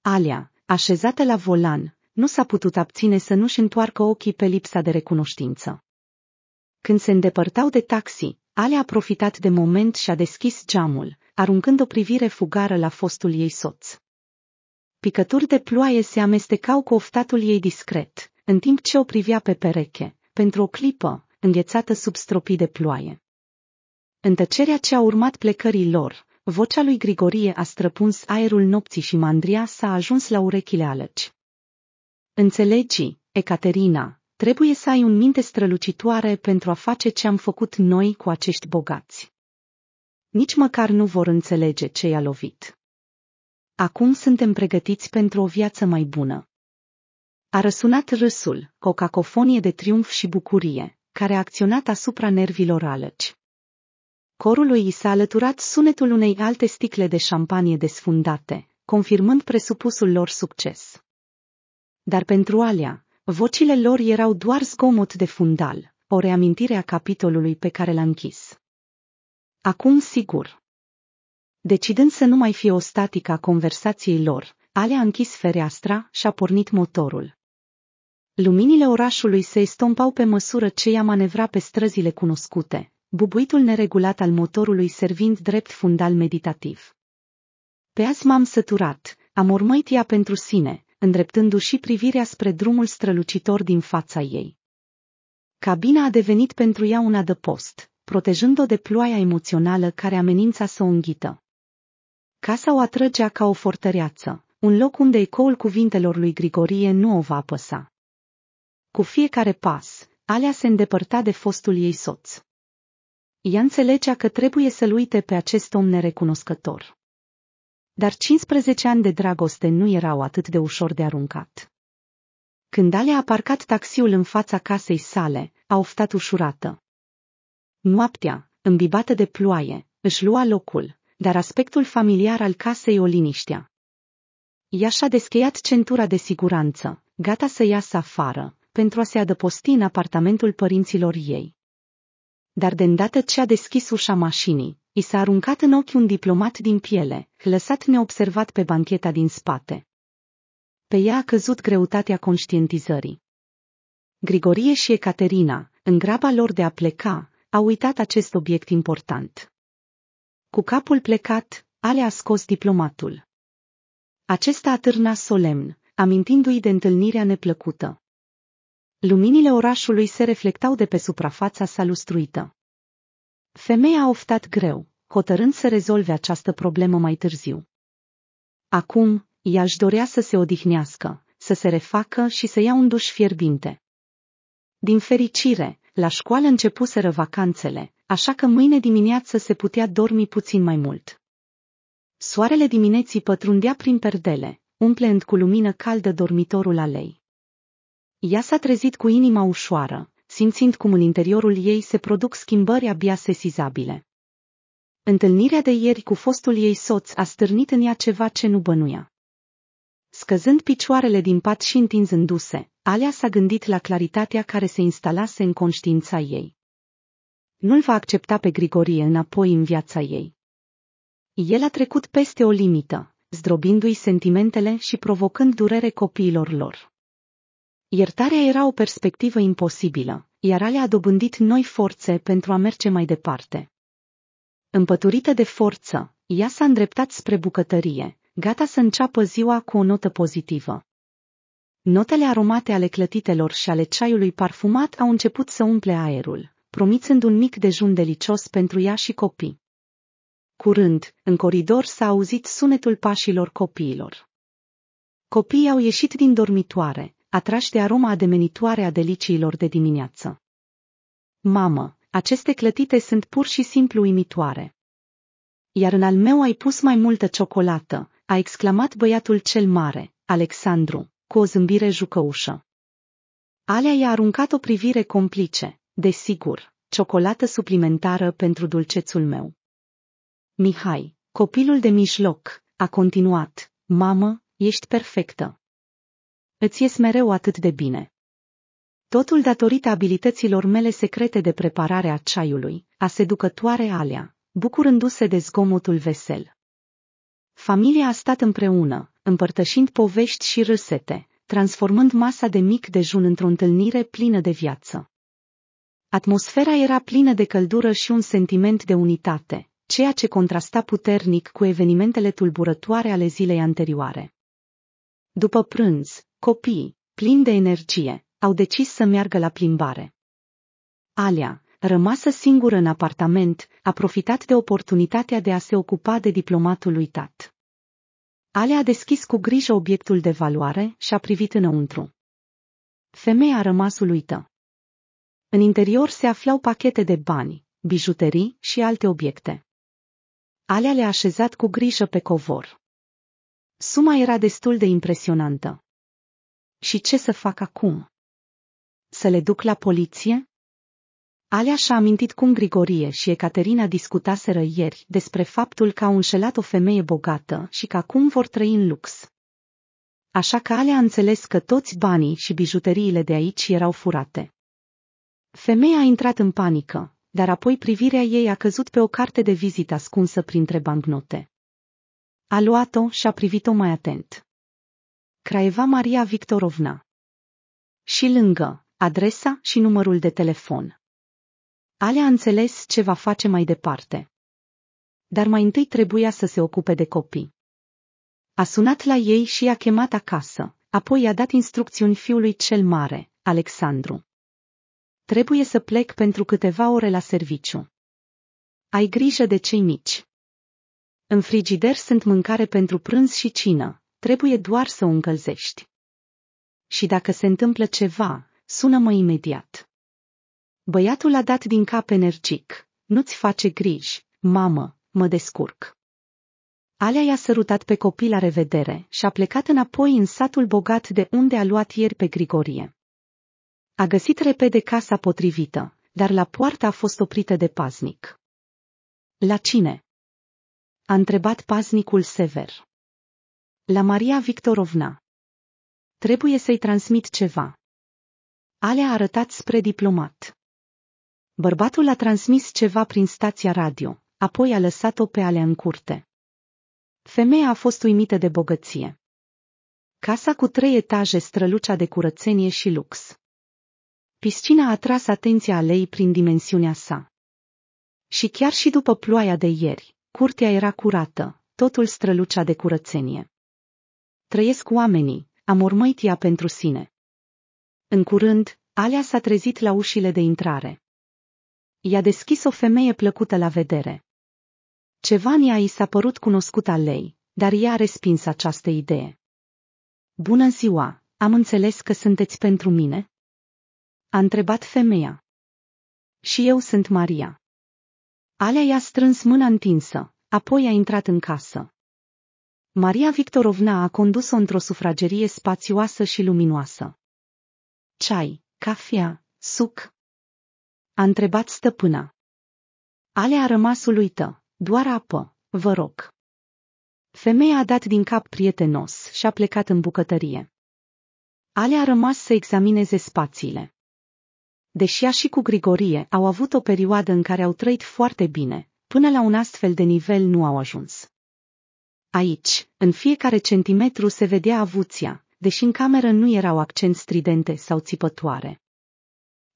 Alea, așezată la volan, nu s-a putut abține să nu-și întoarcă ochii pe lipsa de recunoștință. Când se îndepărtau de taxi, Alea a profitat de moment și a deschis geamul, aruncând o privire fugară la fostul ei soț. Picături de ploaie se amestecau cu oftatul ei discret, în timp ce o privea pe pereche, pentru o clipă, înghețată sub stropii de ploaie. În tăcerea ce a urmat plecării lor, vocea lui Grigorie a străpuns aerul nopții și mandria s-a ajuns la urechile alăci. Înțelegi, Ecaterina, trebuie să ai un minte strălucitoare pentru a face ce am făcut noi cu acești bogați. Nici măcar nu vor înțelege ce i-a lovit. Acum suntem pregătiți pentru o viață mai bună. A răsunat râsul, cu o cacofonie de triumf și bucurie, care a acționat asupra nervilor alăci. Corului i s-a alăturat sunetul unei alte sticle de șampanie desfundate, confirmând presupusul lor succes. Dar pentru alea, vocile lor erau doar zgomot de fundal, o reamintire a capitolului pe care l-a închis. Acum sigur. Decidând să nu mai fie o statică a conversației lor, Alea a închis fereastra și a pornit motorul. Luminile orașului se estompau pe măsură ce ea manevra pe străzile cunoscute, bubuitul neregulat al motorului servind drept fundal meditativ. Pe azi m-am săturat, am urmăit ea pentru sine, îndreptându-și privirea spre drumul strălucitor din fața ei. Cabina a devenit pentru ea un adăpost, protejând-o de ploaia emoțională care amenința să o înghită. Casa o atrăgea ca o fortăreață, un loc unde ecoul cuvintelor lui Grigorie nu o va apăsa. Cu fiecare pas, Alea se îndepărta de fostul ei soț. Ea înțelegea că trebuie să-l uite pe acest om nerecunoscător. Dar 15 ani de dragoste nu erau atât de ușor de aruncat. Când Alea a parcat taxiul în fața casei sale, a oftat ușurată. Noaptea, îmbibată de ploaie, își lua locul, dar aspectul familiar al casei o liniștea. Ea și-a descheiat centura de siguranță, gata să iasă afară, pentru a se adăposti în apartamentul părinților ei. Dar de îndată ce a deschis ușa mașinii, i s-a aruncat în ochi un diplomat din piele, lăsat neobservat pe bancheta din spate. Pe ea a căzut greutatea conștientizării. Grigorie și Ecaterina, în graba lor de a pleca, au uitat acest obiect important. Cu capul plecat, Ale a scos diplomatul. Acesta a târna solemn, amintindu-i de întâlnirea neplăcută. Luminile orașului se reflectau de pe suprafața sa lustruită. Femeia a oftat greu, hotărând să rezolve această problemă mai târziu. Acum, ea își dorea să se odihnească, să se refacă și să ia un duș fierbinte. Din fericire, la școală începuseră vacanțele, așa că mâine dimineață se putea dormi puțin mai mult. Soarele dimineții pătrundea prin perdele, umplând cu lumină caldă dormitorul alei. Ea s-a trezit cu inima ușoară, simțind cum în interiorul ei se produc schimbări abia sesizabile. Întâlnirea de ieri cu fostul ei soț a stârnit în ea ceva ce nu bănuia. Scăzând picioarele din pat și întinzându-se, Alea s-a gândit la claritatea care se instalase în conștiința ei. Nu-l va accepta pe Grigorie înapoi în viața ei. El a trecut peste o limită, zdrobindu-i sentimentele și provocând durere copiilor lor. Iertarea era o perspectivă imposibilă, iar alea a dobândit noi forțe pentru a merge mai departe. Împăturită de forță, ea s-a îndreptat spre bucătărie, gata să înceapă ziua cu o notă pozitivă. Notele aromate ale clătitelor și ale ceaiului parfumat au început să umple aerul, promițând un mic dejun delicios pentru ea și copii. Curând, în coridor s-a auzit sunetul pașilor copiilor. Copiii au ieșit din dormitoare, atrași de aroma ademenitoare a deliciilor de dimineață. Mamă, aceste clătite sunt pur și simplu imitoare. Iar în al meu ai pus mai multă ciocolată, a exclamat băiatul cel mare, Alexandru, cu o zâmbire jucăușă. Alea i-a aruncat o privire complice, desigur, ciocolată suplimentară pentru dulcețul meu. Mihai, copilul de mijloc, a continuat, mamă, ești perfectă. Îți ies mereu atât de bine. Totul datorită abilităților mele secrete de preparare a ceaiului, a seducătoare alea, bucurându-se de zgomotul vesel. Familia a stat împreună, împărtășind povești și râsete, transformând masa de mic dejun într-o întâlnire plină de viață. Atmosfera era plină de căldură și un sentiment de unitate, ceea ce contrasta puternic cu evenimentele tulburătoare ale zilei anterioare. După prânz, Copiii, plini de energie, au decis să meargă la plimbare. Alia, rămasă singură în apartament, a profitat de oportunitatea de a se ocupa de diplomatul uitat. Alea a deschis cu grijă obiectul de valoare și a privit înăuntru. Femeia a rămas uluită. În interior se aflau pachete de bani, bijuterii și alte obiecte. Alea le-a așezat cu grijă pe covor. Suma era destul de impresionantă. Și ce să fac acum? Să le duc la poliție? Alea și-a amintit cum Grigorie și Ecaterina discutaseră ieri despre faptul că au înșelat o femeie bogată și că acum vor trăi în lux. Așa că Alea a înțeles că toți banii și bijuteriile de aici erau furate. Femeia a intrat în panică, dar apoi privirea ei a căzut pe o carte de vizită ascunsă printre bancnote. A luat-o și a privit-o mai atent. Craeva Maria Victorovna. Și lângă, adresa și numărul de telefon. Alea a înțeles ce va face mai departe. Dar mai întâi trebuia să se ocupe de copii. A sunat la ei și i-a chemat acasă, apoi i-a dat instrucțiuni fiului cel mare, Alexandru. Trebuie să plec pentru câteva ore la serviciu. Ai grijă de cei mici. În frigider sunt mâncare pentru prânz și cină, trebuie doar să o încălzești. Și dacă se întâmplă ceva, sună-mă imediat. Băiatul a dat din cap energic. Nu-ți face griji, mamă, mă descurc. Alea i-a sărutat pe copil la revedere și a plecat înapoi în satul bogat de unde a luat ieri pe Grigorie. A găsit repede casa potrivită, dar la poartă a fost oprită de paznic. La cine? A întrebat paznicul sever. La Maria Victorovna. Trebuie să-i transmit ceva. Alea a arătat spre diplomat. Bărbatul a transmis ceva prin stația radio, apoi a lăsat-o pe alea în curte. Femeia a fost uimită de bogăție. Casa cu trei etaje strălucea de curățenie și lux. Piscina a atras atenția alei prin dimensiunea sa. Și chiar și după ploaia de ieri, curtea era curată, totul strălucea de curățenie trăiesc oamenii, am urmăit ea pentru sine. În curând, Alea s-a trezit la ușile de intrare. I-a deschis o femeie plăcută la vedere. Ceva în ea i s-a părut cunoscut al lei, dar ea a respins această idee. Bună ziua, am înțeles că sunteți pentru mine? A întrebat femeia. Și eu sunt Maria. Alea i-a strâns mâna întinsă, apoi a intrat în casă. Maria Victorovna a condus-o într-o sufragerie spațioasă și luminoasă. Ceai, cafea, suc? A întrebat stăpâna. Alea a rămas uluită, doar apă, vă rog. Femeia a dat din cap prietenos și a plecat în bucătărie. Alea a rămas să examineze spațiile. Deși ea și cu Grigorie au avut o perioadă în care au trăit foarte bine, până la un astfel de nivel nu au ajuns. Aici, în fiecare centimetru se vedea avuția, deși în cameră nu erau accent stridente sau țipătoare.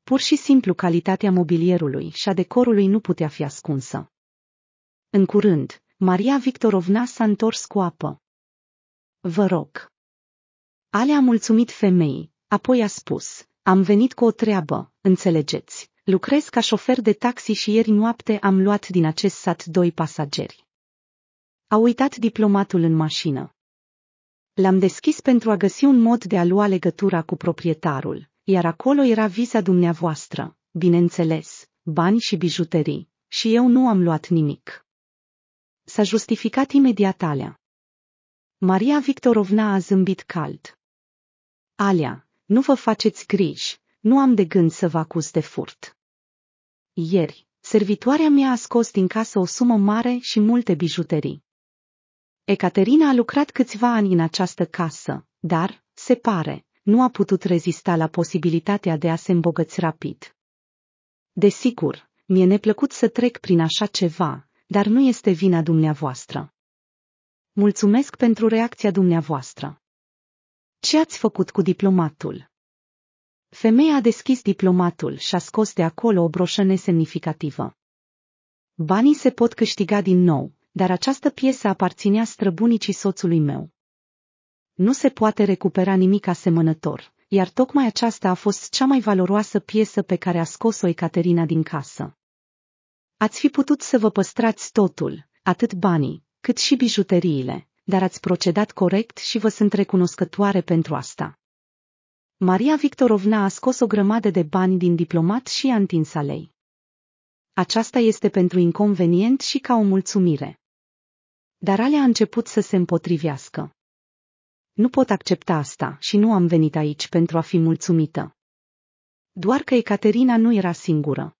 Pur și simplu calitatea mobilierului și a decorului nu putea fi ascunsă. În curând, Maria Victorovna s-a întors cu apă. Vă rog. Ale a mulțumit femeii, apoi a spus, am venit cu o treabă, înțelegeți. Lucrez ca șofer de taxi și ieri noapte am luat din acest sat doi pasageri. A uitat diplomatul în mașină. L-am deschis pentru a găsi un mod de a lua legătura cu proprietarul, iar acolo era viza dumneavoastră, bineînțeles, bani și bijuterii, și eu nu am luat nimic. S-a justificat imediat Alea. Maria Victorovna a zâmbit cald. Alea, nu vă faceți griji, nu am de gând să vă acuz de furt. Ieri, servitoarea mea a scos din casă o sumă mare și multe bijuterii. Ecaterina a lucrat câțiva ani în această casă, dar, se pare, nu a putut rezista la posibilitatea de a se îmbogăți rapid. Desigur, mi-e neplăcut să trec prin așa ceva, dar nu este vina dumneavoastră. Mulțumesc pentru reacția dumneavoastră. Ce ați făcut cu diplomatul? Femeia a deschis diplomatul și a scos de acolo o broșă nesemnificativă. Banii se pot câștiga din nou, dar această piesă aparținea străbunicii soțului meu. Nu se poate recupera nimic asemănător, iar tocmai aceasta a fost cea mai valoroasă piesă pe care a scos-o Ecaterina din casă. Ați fi putut să vă păstrați totul, atât banii, cât și bijuteriile, dar ați procedat corect și vă sunt recunoscătoare pentru asta. Maria Victorovna a scos o grămadă de bani din diplomat și a întins alei. Aceasta este pentru inconvenient și ca o mulțumire. Dar Alea a început să se împotrivească. Nu pot accepta asta și nu am venit aici pentru a fi mulțumită. Doar că Ecaterina nu era singură.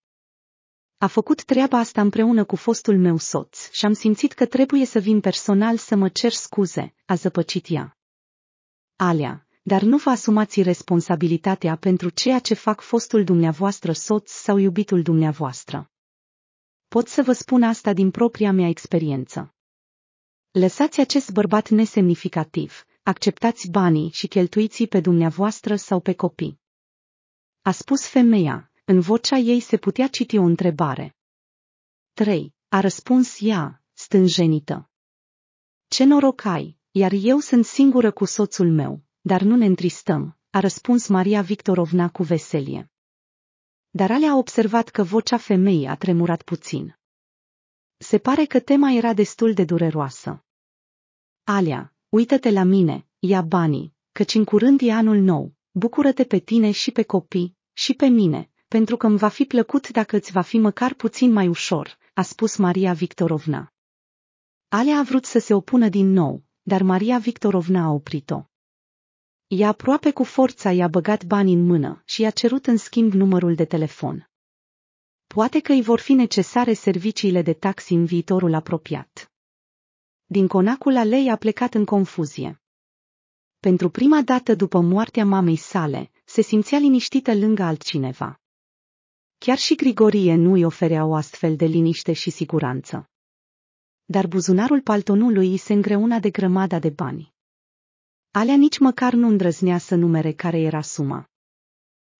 A făcut treaba asta împreună cu fostul meu soț și am simțit că trebuie să vin personal să mă cer scuze, a zăpăcit ea. Alea, dar nu vă asumați responsabilitatea pentru ceea ce fac fostul dumneavoastră soț sau iubitul dumneavoastră. Pot să vă spun asta din propria mea experiență. Lăsați acest bărbat nesemnificativ, acceptați banii și cheltuiți pe dumneavoastră sau pe copii. A spus femeia, în vocea ei se putea citi o întrebare. 3. A răspuns ea, stânjenită. Ce noroc ai, iar eu sunt singură cu soțul meu, dar nu ne întristăm, a răspuns Maria Victorovna cu veselie. Dar alea a observat că vocea femeii a tremurat puțin. Se pare că tema era destul de dureroasă. Alia, uită-te la mine, ia banii, căci în curând e anul nou, bucură-te pe tine și pe copii, și pe mine, pentru că îmi va fi plăcut dacă îți va fi măcar puțin mai ușor, a spus Maria Victorovna. Alea a vrut să se opună din nou, dar Maria Victorovna a oprit-o. Ea aproape cu forța i-a băgat bani în mână și i-a cerut în schimb numărul de telefon poate că îi vor fi necesare serviciile de taxi în viitorul apropiat. Din conacul alei a plecat în confuzie. Pentru prima dată după moartea mamei sale, se simțea liniștită lângă altcineva. Chiar și Grigorie nu îi oferea o astfel de liniște și siguranță. Dar buzunarul paltonului îi se îngreuna de grămada de bani. Alea nici măcar nu îndrăznea să numere care era suma.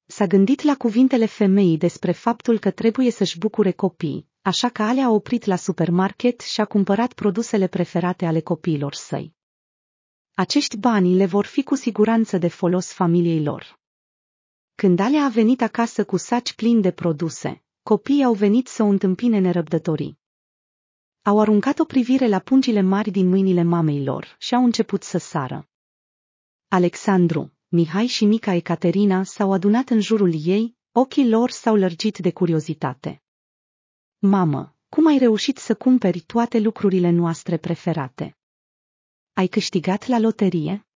S-a gândit la cuvintele femeii despre faptul că trebuie să-și bucure copii, așa că Alea a oprit la supermarket și a cumpărat produsele preferate ale copiilor săi. Acești bani le vor fi cu siguranță de folos familiei lor. Când Alea a venit acasă cu saci plini de produse, copiii au venit să o întâmpine nerăbdătorii. Au aruncat o privire la pungile mari din mâinile mamei lor și au început să sară. Alexandru, Mihai și mica Ecaterina s-au adunat în jurul ei, ochii lor s-au lărgit de curiozitate. Mamă, cum ai reușit să cumperi toate lucrurile noastre preferate? Ai câștigat la loterie?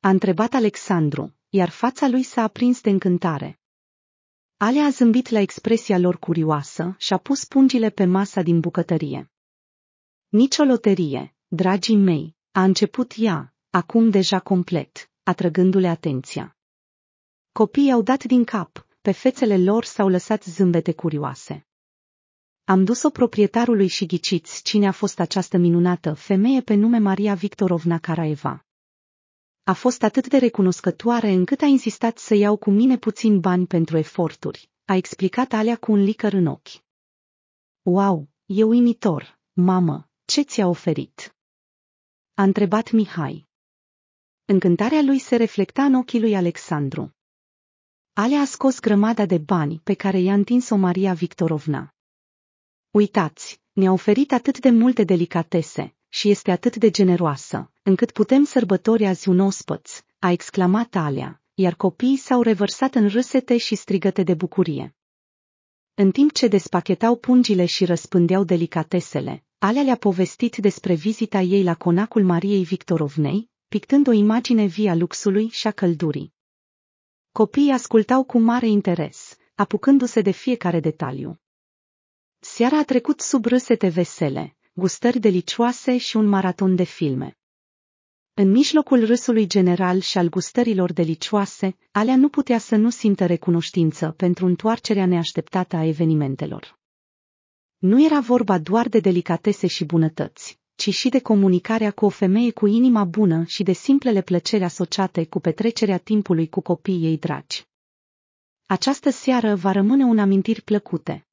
A întrebat Alexandru, iar fața lui s-a aprins de încântare. Alea a zâmbit la expresia lor curioasă și a pus pungile pe masa din bucătărie. Nici o loterie, dragii mei, a început ea, acum deja complet atrăgându-le atenția. Copiii au dat din cap, pe fețele lor s-au lăsat zâmbete curioase. Am dus-o proprietarului și ghiciți cine a fost această minunată femeie pe nume Maria Victorovna Caraeva. A fost atât de recunoscătoare încât a insistat să iau cu mine puțin bani pentru eforturi, a explicat Alea cu un licăr în ochi. Wow, e uimitor, mamă, ce ți-a oferit? A întrebat Mihai. Încântarea lui se reflecta în ochii lui Alexandru. Alea a scos grămada de bani pe care i-a întins-o Maria Victorovna. Uitați, ne-a oferit atât de multe delicatese și este atât de generoasă, încât putem sărbători azi un ospăț, a exclamat Alea, iar copiii s-au revărsat în râsete și strigăte de bucurie. În timp ce despachetau pungile și răspândeau delicatesele, Alea le-a povestit despre vizita ei la conacul Mariei Victorovnei, pictând o imagine via luxului și a căldurii. Copiii ascultau cu mare interes, apucându-se de fiecare detaliu. Seara a trecut sub râsete vesele, gustări delicioase și un maraton de filme. În mijlocul râsului general și al gustărilor delicioase, Alea nu putea să nu simtă recunoștință pentru întoarcerea neașteptată a evenimentelor. Nu era vorba doar de delicatese și bunătăți ci și de comunicarea cu o femeie cu inima bună și de simplele plăceri asociate cu petrecerea timpului cu copiii ei dragi. Această seară va rămâne un amintiri plăcute.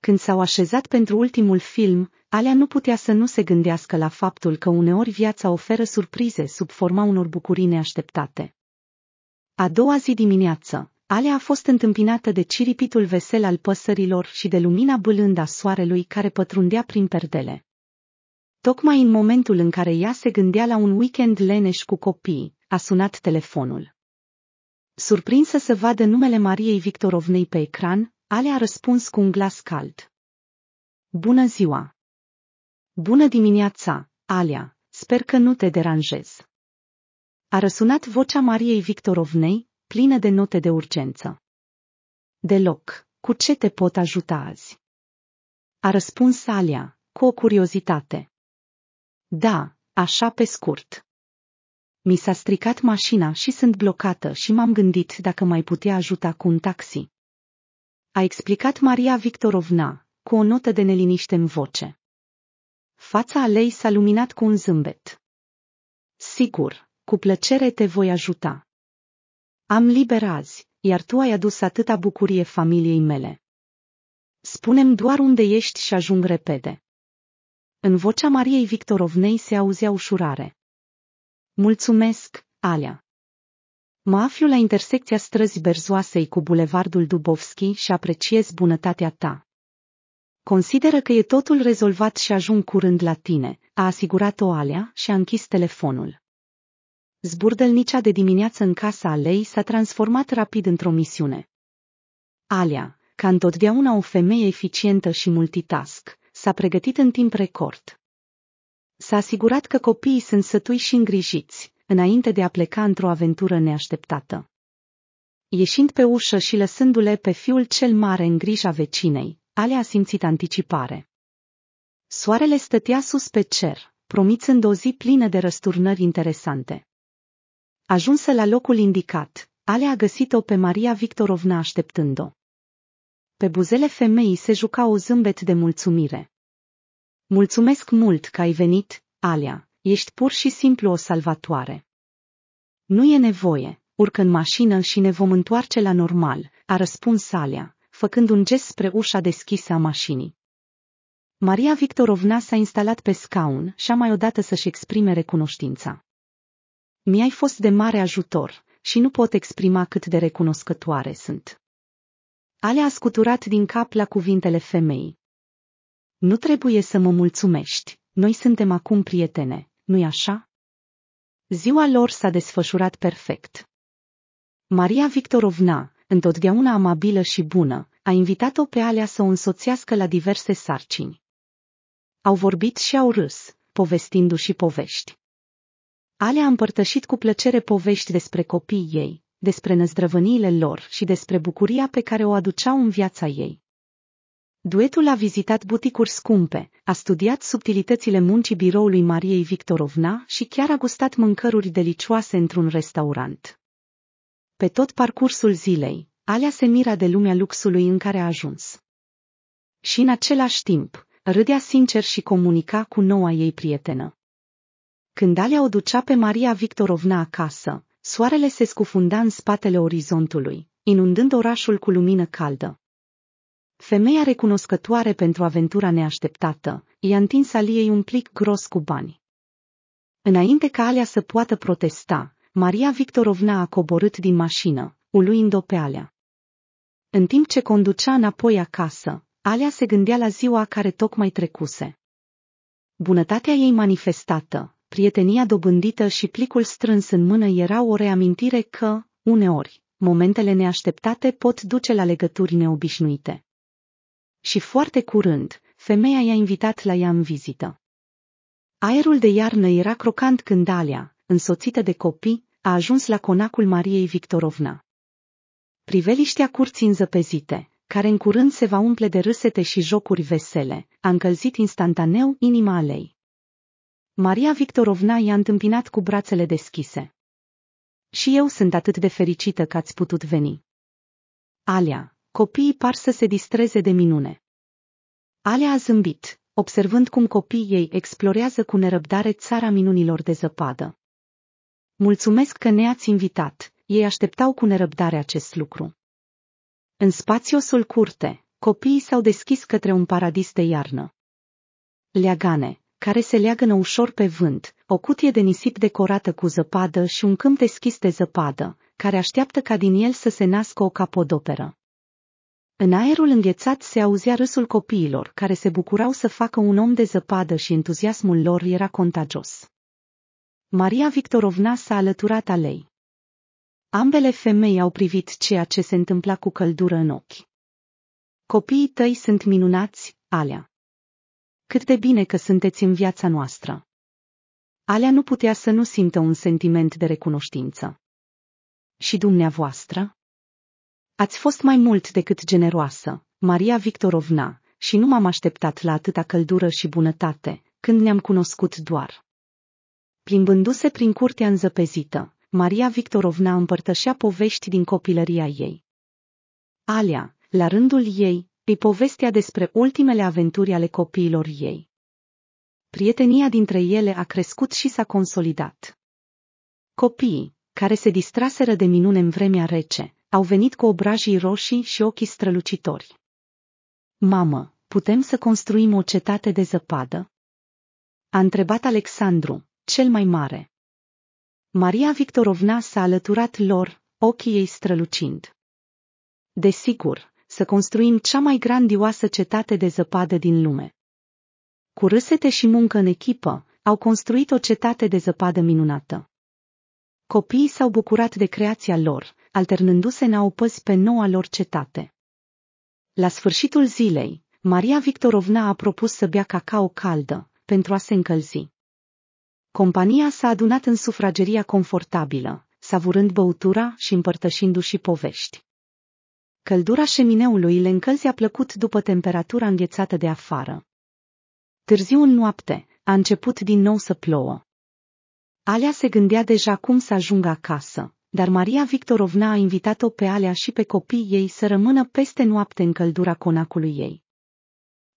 Când s-au așezat pentru ultimul film, Alea nu putea să nu se gândească la faptul că uneori viața oferă surprize sub forma unor bucurii neașteptate. A doua zi dimineață, Alea a fost întâmpinată de ciripitul vesel al păsărilor și de lumina bâlândă a soarelui care pătrundea prin perdele. Tocmai în momentul în care ea se gândea la un weekend leneș cu copii, a sunat telefonul. Surprinsă să vadă numele Mariei Victorovnei pe ecran, Ale a răspuns cu un glas cald. Bună ziua! Bună dimineața, Alea, sper că nu te deranjez. A răsunat vocea Mariei Victorovnei, plină de note de urgență. Deloc, cu ce te pot ajuta azi? A răspuns Alea, cu o curiozitate. Da, așa pe scurt. Mi s-a stricat mașina și sunt blocată și m-am gândit dacă mai putea ajuta cu un taxi. A explicat Maria Victorovna, cu o notă de neliniște în voce. Fața alei s-a luminat cu un zâmbet. Sigur, cu plăcere te voi ajuta. Am liber azi, iar tu ai adus atâta bucurie familiei mele. Spunem doar unde ești și ajung repede. În vocea Mariei Victorovnei se auzea ușurare. Mulțumesc, Alea. Mă aflu la intersecția străzii Berzoasei cu bulevardul Dubovski și apreciez bunătatea ta. Consideră că e totul rezolvat și ajung curând la tine, a asigurat-o Alea și a închis telefonul. Zburdelnicea de dimineață în casa Alei s-a transformat rapid într-o misiune. Alea, ca întotdeauna o femeie eficientă și multitask, s-a pregătit în timp record. S-a asigurat că copiii sunt sătui și îngrijiți, înainte de a pleca într-o aventură neașteptată. Ieșind pe ușă și lăsându-le pe fiul cel mare în grija vecinei, Ale a simțit anticipare. Soarele stătea sus pe cer, promițând o zi plină de răsturnări interesante. Ajunsă la locul indicat, Ale a găsit-o pe Maria Victorovna așteptând-o. Pe buzele femeii se juca o zâmbet de mulțumire. Mulțumesc mult că ai venit, Alea, ești pur și simplu o salvatoare. Nu e nevoie, urcă în mașină și ne vom întoarce la normal, a răspuns Alea, făcând un gest spre ușa deschisă a mașinii. Maria Victorovna s-a instalat pe scaun și a mai odată să-și exprime recunoștința. Mi-ai fost de mare ajutor și nu pot exprima cât de recunoscătoare sunt. Alea a scuturat din cap la cuvintele femeii. Nu trebuie să mă mulțumești, noi suntem acum prietene, nu-i așa? Ziua lor s-a desfășurat perfect. Maria Victorovna, întotdeauna amabilă și bună, a invitat-o pe Alea să o însoțească la diverse sarcini. Au vorbit și au râs, povestindu-și povești. Alea a împărtășit cu plăcere povești despre copiii ei, despre năzdrăvăniile lor și despre bucuria pe care o aduceau în viața ei. Duetul a vizitat buticuri scumpe, a studiat subtilitățile muncii biroului Mariei Victorovna și chiar a gustat mâncăruri delicioase într-un restaurant. Pe tot parcursul zilei, Alea se mira de lumea luxului în care a ajuns. Și în același timp, râdea sincer și comunica cu noua ei prietenă. Când Alea o ducea pe Maria Victorovna acasă, soarele se scufunda în spatele orizontului, inundând orașul cu lumină caldă. Femeia recunoscătoare pentru aventura neașteptată, i-a întins Aliei un plic gros cu bani. Înainte ca Alia să poată protesta, Maria Victorovna a coborât din mașină, uluind-o pe Alia. În timp ce conducea înapoi acasă, Alia se gândea la ziua care tocmai trecuse. Bunătatea ei manifestată, prietenia dobândită și plicul strâns în mână erau o reamintire că, uneori, momentele neașteptate pot duce la legături neobișnuite și foarte curând, femeia i-a invitat la ea în vizită. Aerul de iarnă era crocant când Alia, însoțită de copii, a ajuns la conacul Mariei Victorovna. Priveliștea curții înzăpezite, care în curând se va umple de râsete și jocuri vesele, a încălzit instantaneu inima alei. Maria Victorovna i-a întâmpinat cu brațele deschise. Și eu sunt atât de fericită că ați putut veni. Alia, copiii par să se distreze de minune. Alea a zâmbit, observând cum copiii ei explorează cu nerăbdare țara minunilor de zăpadă. Mulțumesc că ne-ați invitat, ei așteptau cu nerăbdare acest lucru. În spațiosul curte, copiii s-au deschis către un paradis de iarnă. Leagane, care se leagănă ușor pe vânt, o cutie de nisip decorată cu zăpadă și un câmp deschis de zăpadă, care așteaptă ca din el să se nască o capodoperă. În aerul înghețat se auzea râsul copiilor care se bucurau să facă un om de zăpadă și entuziasmul lor era contagios. Maria Victorovna s-a alăturat alei. Ambele femei au privit ceea ce se întâmpla cu căldură în ochi. Copiii tăi sunt minunați, Alea. Cât de bine că sunteți în viața noastră. Alea nu putea să nu simtă un sentiment de recunoștință. Și dumneavoastră? Ați fost mai mult decât generoasă, Maria Victorovna, și nu m-am așteptat la atâta căldură și bunătate, când ne-am cunoscut doar. Plimbându-se prin curtea înzăpezită, Maria Victorovna împărtășea povești din copilăria ei. Alea, la rândul ei, îi povestea despre ultimele aventuri ale copiilor ei. Prietenia dintre ele a crescut și s-a consolidat. Copiii, care se distraseră de minune în vremea rece, au venit cu obrajii roșii și ochii strălucitori. Mamă, putem să construim o cetate de zăpadă? A întrebat Alexandru, cel mai mare. Maria Victorovna s-a alăturat lor, ochii ei strălucind. Desigur, să construim cea mai grandioasă cetate de zăpadă din lume. Cu râsete și muncă în echipă, au construit o cetate de zăpadă minunată. Copiii s-au bucurat de creația lor, alternându-se în aupăzi pe noua lor cetate. La sfârșitul zilei, Maria Victorovna a propus să bea cacao caldă, pentru a se încălzi. Compania s-a adunat în sufrageria confortabilă, savurând băutura și împărtășindu-și povești. Căldura șemineului le încălzea plăcut după temperatura înghețată de afară. Târziu în noapte, a început din nou să plouă. Alea se gândea deja cum să ajungă acasă, dar Maria Victorovna a invitat-o pe Alea și pe copiii ei să rămână peste noapte în căldura conacului ei.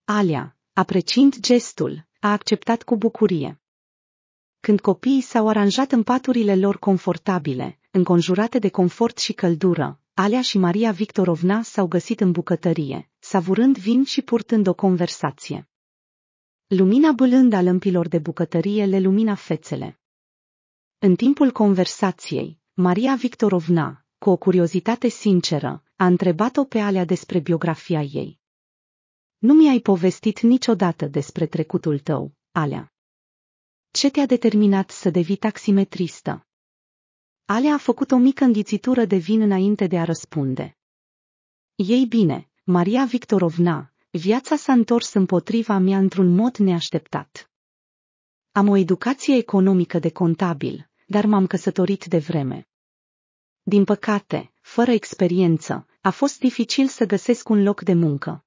Alea, apreciind gestul, a acceptat cu bucurie. Când copiii s-au aranjat în paturile lor confortabile, înconjurate de confort și căldură, Alea și Maria Victorovna s-au găsit în bucătărie, savurând vin și purtând o conversație. Lumina bâlândă a lămpilor de bucătărie le lumina fețele. În timpul conversației, Maria Victorovna, cu o curiozitate sinceră, a întrebat-o pe Alea despre biografia ei. Nu mi-ai povestit niciodată despre trecutul tău, Alea. Ce te-a determinat să devii taximetristă? Alea a făcut o mică înghițitură de vin înainte de a răspunde. Ei bine, Maria Victorovna, viața s-a întors împotriva mea într-un mod neașteptat. Am o educație economică de contabil, dar m-am căsătorit de vreme. Din păcate, fără experiență, a fost dificil să găsesc un loc de muncă.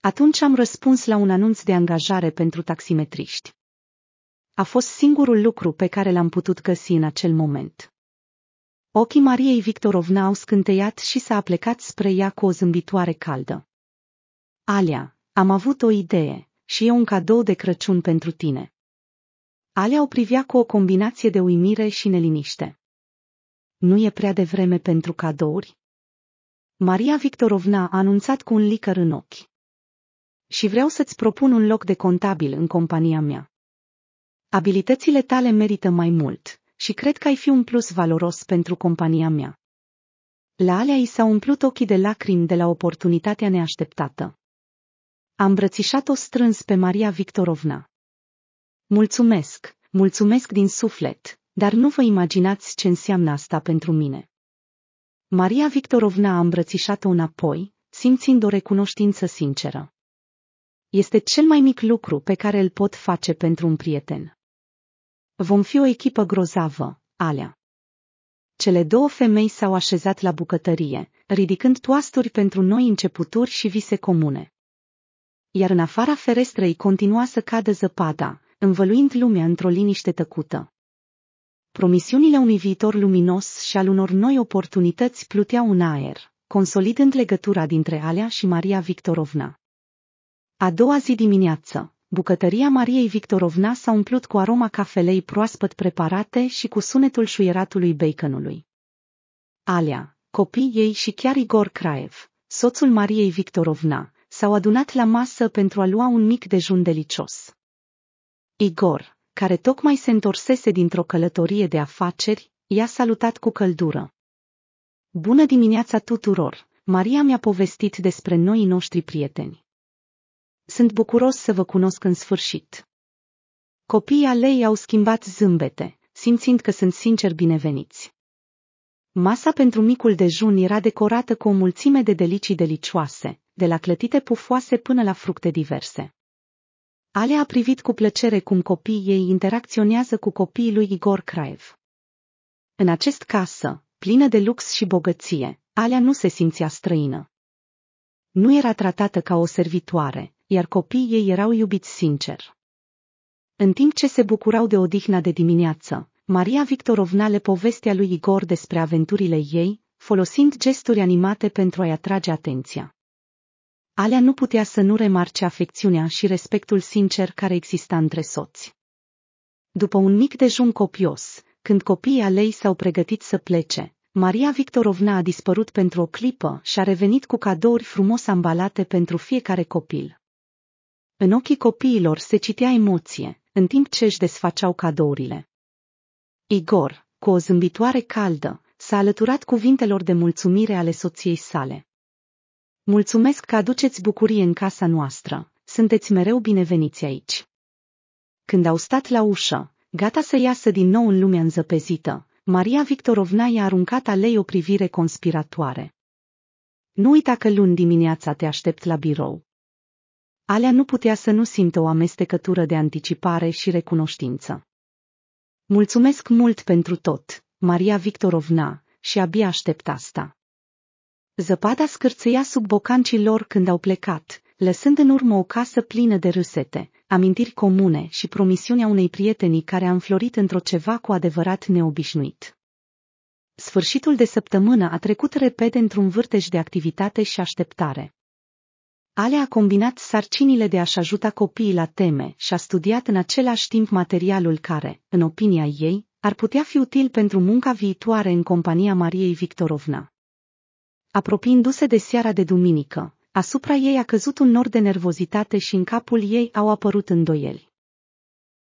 Atunci am răspuns la un anunț de angajare pentru taximetriști. A fost singurul lucru pe care l-am putut găsi în acel moment. Ochii Mariei Victorovna au scânteiat și s-a plecat spre ea cu o zâmbitoare caldă. Alea, am avut o idee și e un cadou de Crăciun pentru tine. Alea o privea cu o combinație de uimire și neliniște. Nu e prea devreme pentru cadouri? Maria Victorovna a anunțat cu un licăr în ochi. Și vreau să-ți propun un loc de contabil în compania mea. Abilitățile tale merită mai mult și cred că ai fi un plus valoros pentru compania mea. La alea i s-au umplut ochii de lacrimi de la oportunitatea neașteptată. Am îmbrățișat-o strâns pe Maria Victorovna. Mulțumesc, mulțumesc din suflet, dar nu vă imaginați ce înseamnă asta pentru mine. Maria Victorovna a îmbrățișat-o înapoi, simțind o recunoștință sinceră. Este cel mai mic lucru pe care îl pot face pentru un prieten. Vom fi o echipă grozavă, alea. Cele două femei s-au așezat la bucătărie, ridicând toasturi pentru noi începuturi și vise comune. Iar în afara ferestrei continua să cadă zăpada, învăluind lumea într-o liniște tăcută. Promisiunile unui viitor luminos și al unor noi oportunități pluteau în aer, consolidând legătura dintre Alea și Maria Victorovna. A doua zi dimineață, bucătăria Mariei Victorovna s-a umplut cu aroma cafelei proaspăt preparate și cu sunetul șuieratului baconului. Alea, copiii ei și chiar Igor Craev, soțul Mariei Victorovna, s-au adunat la masă pentru a lua un mic dejun delicios. Igor, care tocmai se întorsese dintr-o călătorie de afaceri, i-a salutat cu căldură. Bună dimineața tuturor! Maria mi-a povestit despre noi noștri prieteni. Sunt bucuros să vă cunosc în sfârșit. Copiii alei au schimbat zâmbete, simțind că sunt sincer bineveniți. Masa pentru micul dejun era decorată cu o mulțime de delicii delicioase, de la clătite pufoase până la fructe diverse. Ale a privit cu plăcere cum copiii ei interacționează cu copiii lui Igor Craev. În acest casă, plină de lux și bogăție, Alea nu se simțea străină. Nu era tratată ca o servitoare, iar copiii ei erau iubiți sincer. În timp ce se bucurau de odihna de dimineață, Maria Victorovna le povestea lui Igor despre aventurile ei, folosind gesturi animate pentru a-i atrage atenția. Alea nu putea să nu remarce afecțiunea și respectul sincer care exista între soți. După un mic dejun copios, când copiii alei s-au pregătit să plece, Maria Victorovna a dispărut pentru o clipă și a revenit cu cadouri frumos ambalate pentru fiecare copil. În ochii copiilor se citea emoție, în timp ce își desfaceau cadourile. Igor, cu o zâmbitoare caldă, s-a alăturat cuvintelor de mulțumire ale soției sale. Mulțumesc că aduceți bucurie în casa noastră, sunteți mereu bineveniți aici. Când au stat la ușă, gata să iasă din nou în lumea înzăpezită, Maria Victorovna i-a aruncat alei o privire conspiratoare. Nu uita că luni dimineața te aștept la birou. Alea nu putea să nu simtă o amestecătură de anticipare și recunoștință. Mulțumesc mult pentru tot, Maria Victorovna, și abia aștept asta. Zăpada scârțâia sub bocancii lor când au plecat, lăsând în urmă o casă plină de râsete, amintiri comune și promisiunea unei prietenii care a înflorit într-o ceva cu adevărat neobișnuit. Sfârșitul de săptămână a trecut repede într-un vârtej de activitate și așteptare. Ale a combinat sarcinile de a-și ajuta copiii la teme și a studiat în același timp materialul care, în opinia ei, ar putea fi util pentru munca viitoare în compania Mariei Victorovna. Apropiindu-se de seara de duminică, asupra ei a căzut un nor de nervozitate și în capul ei au apărut îndoieli.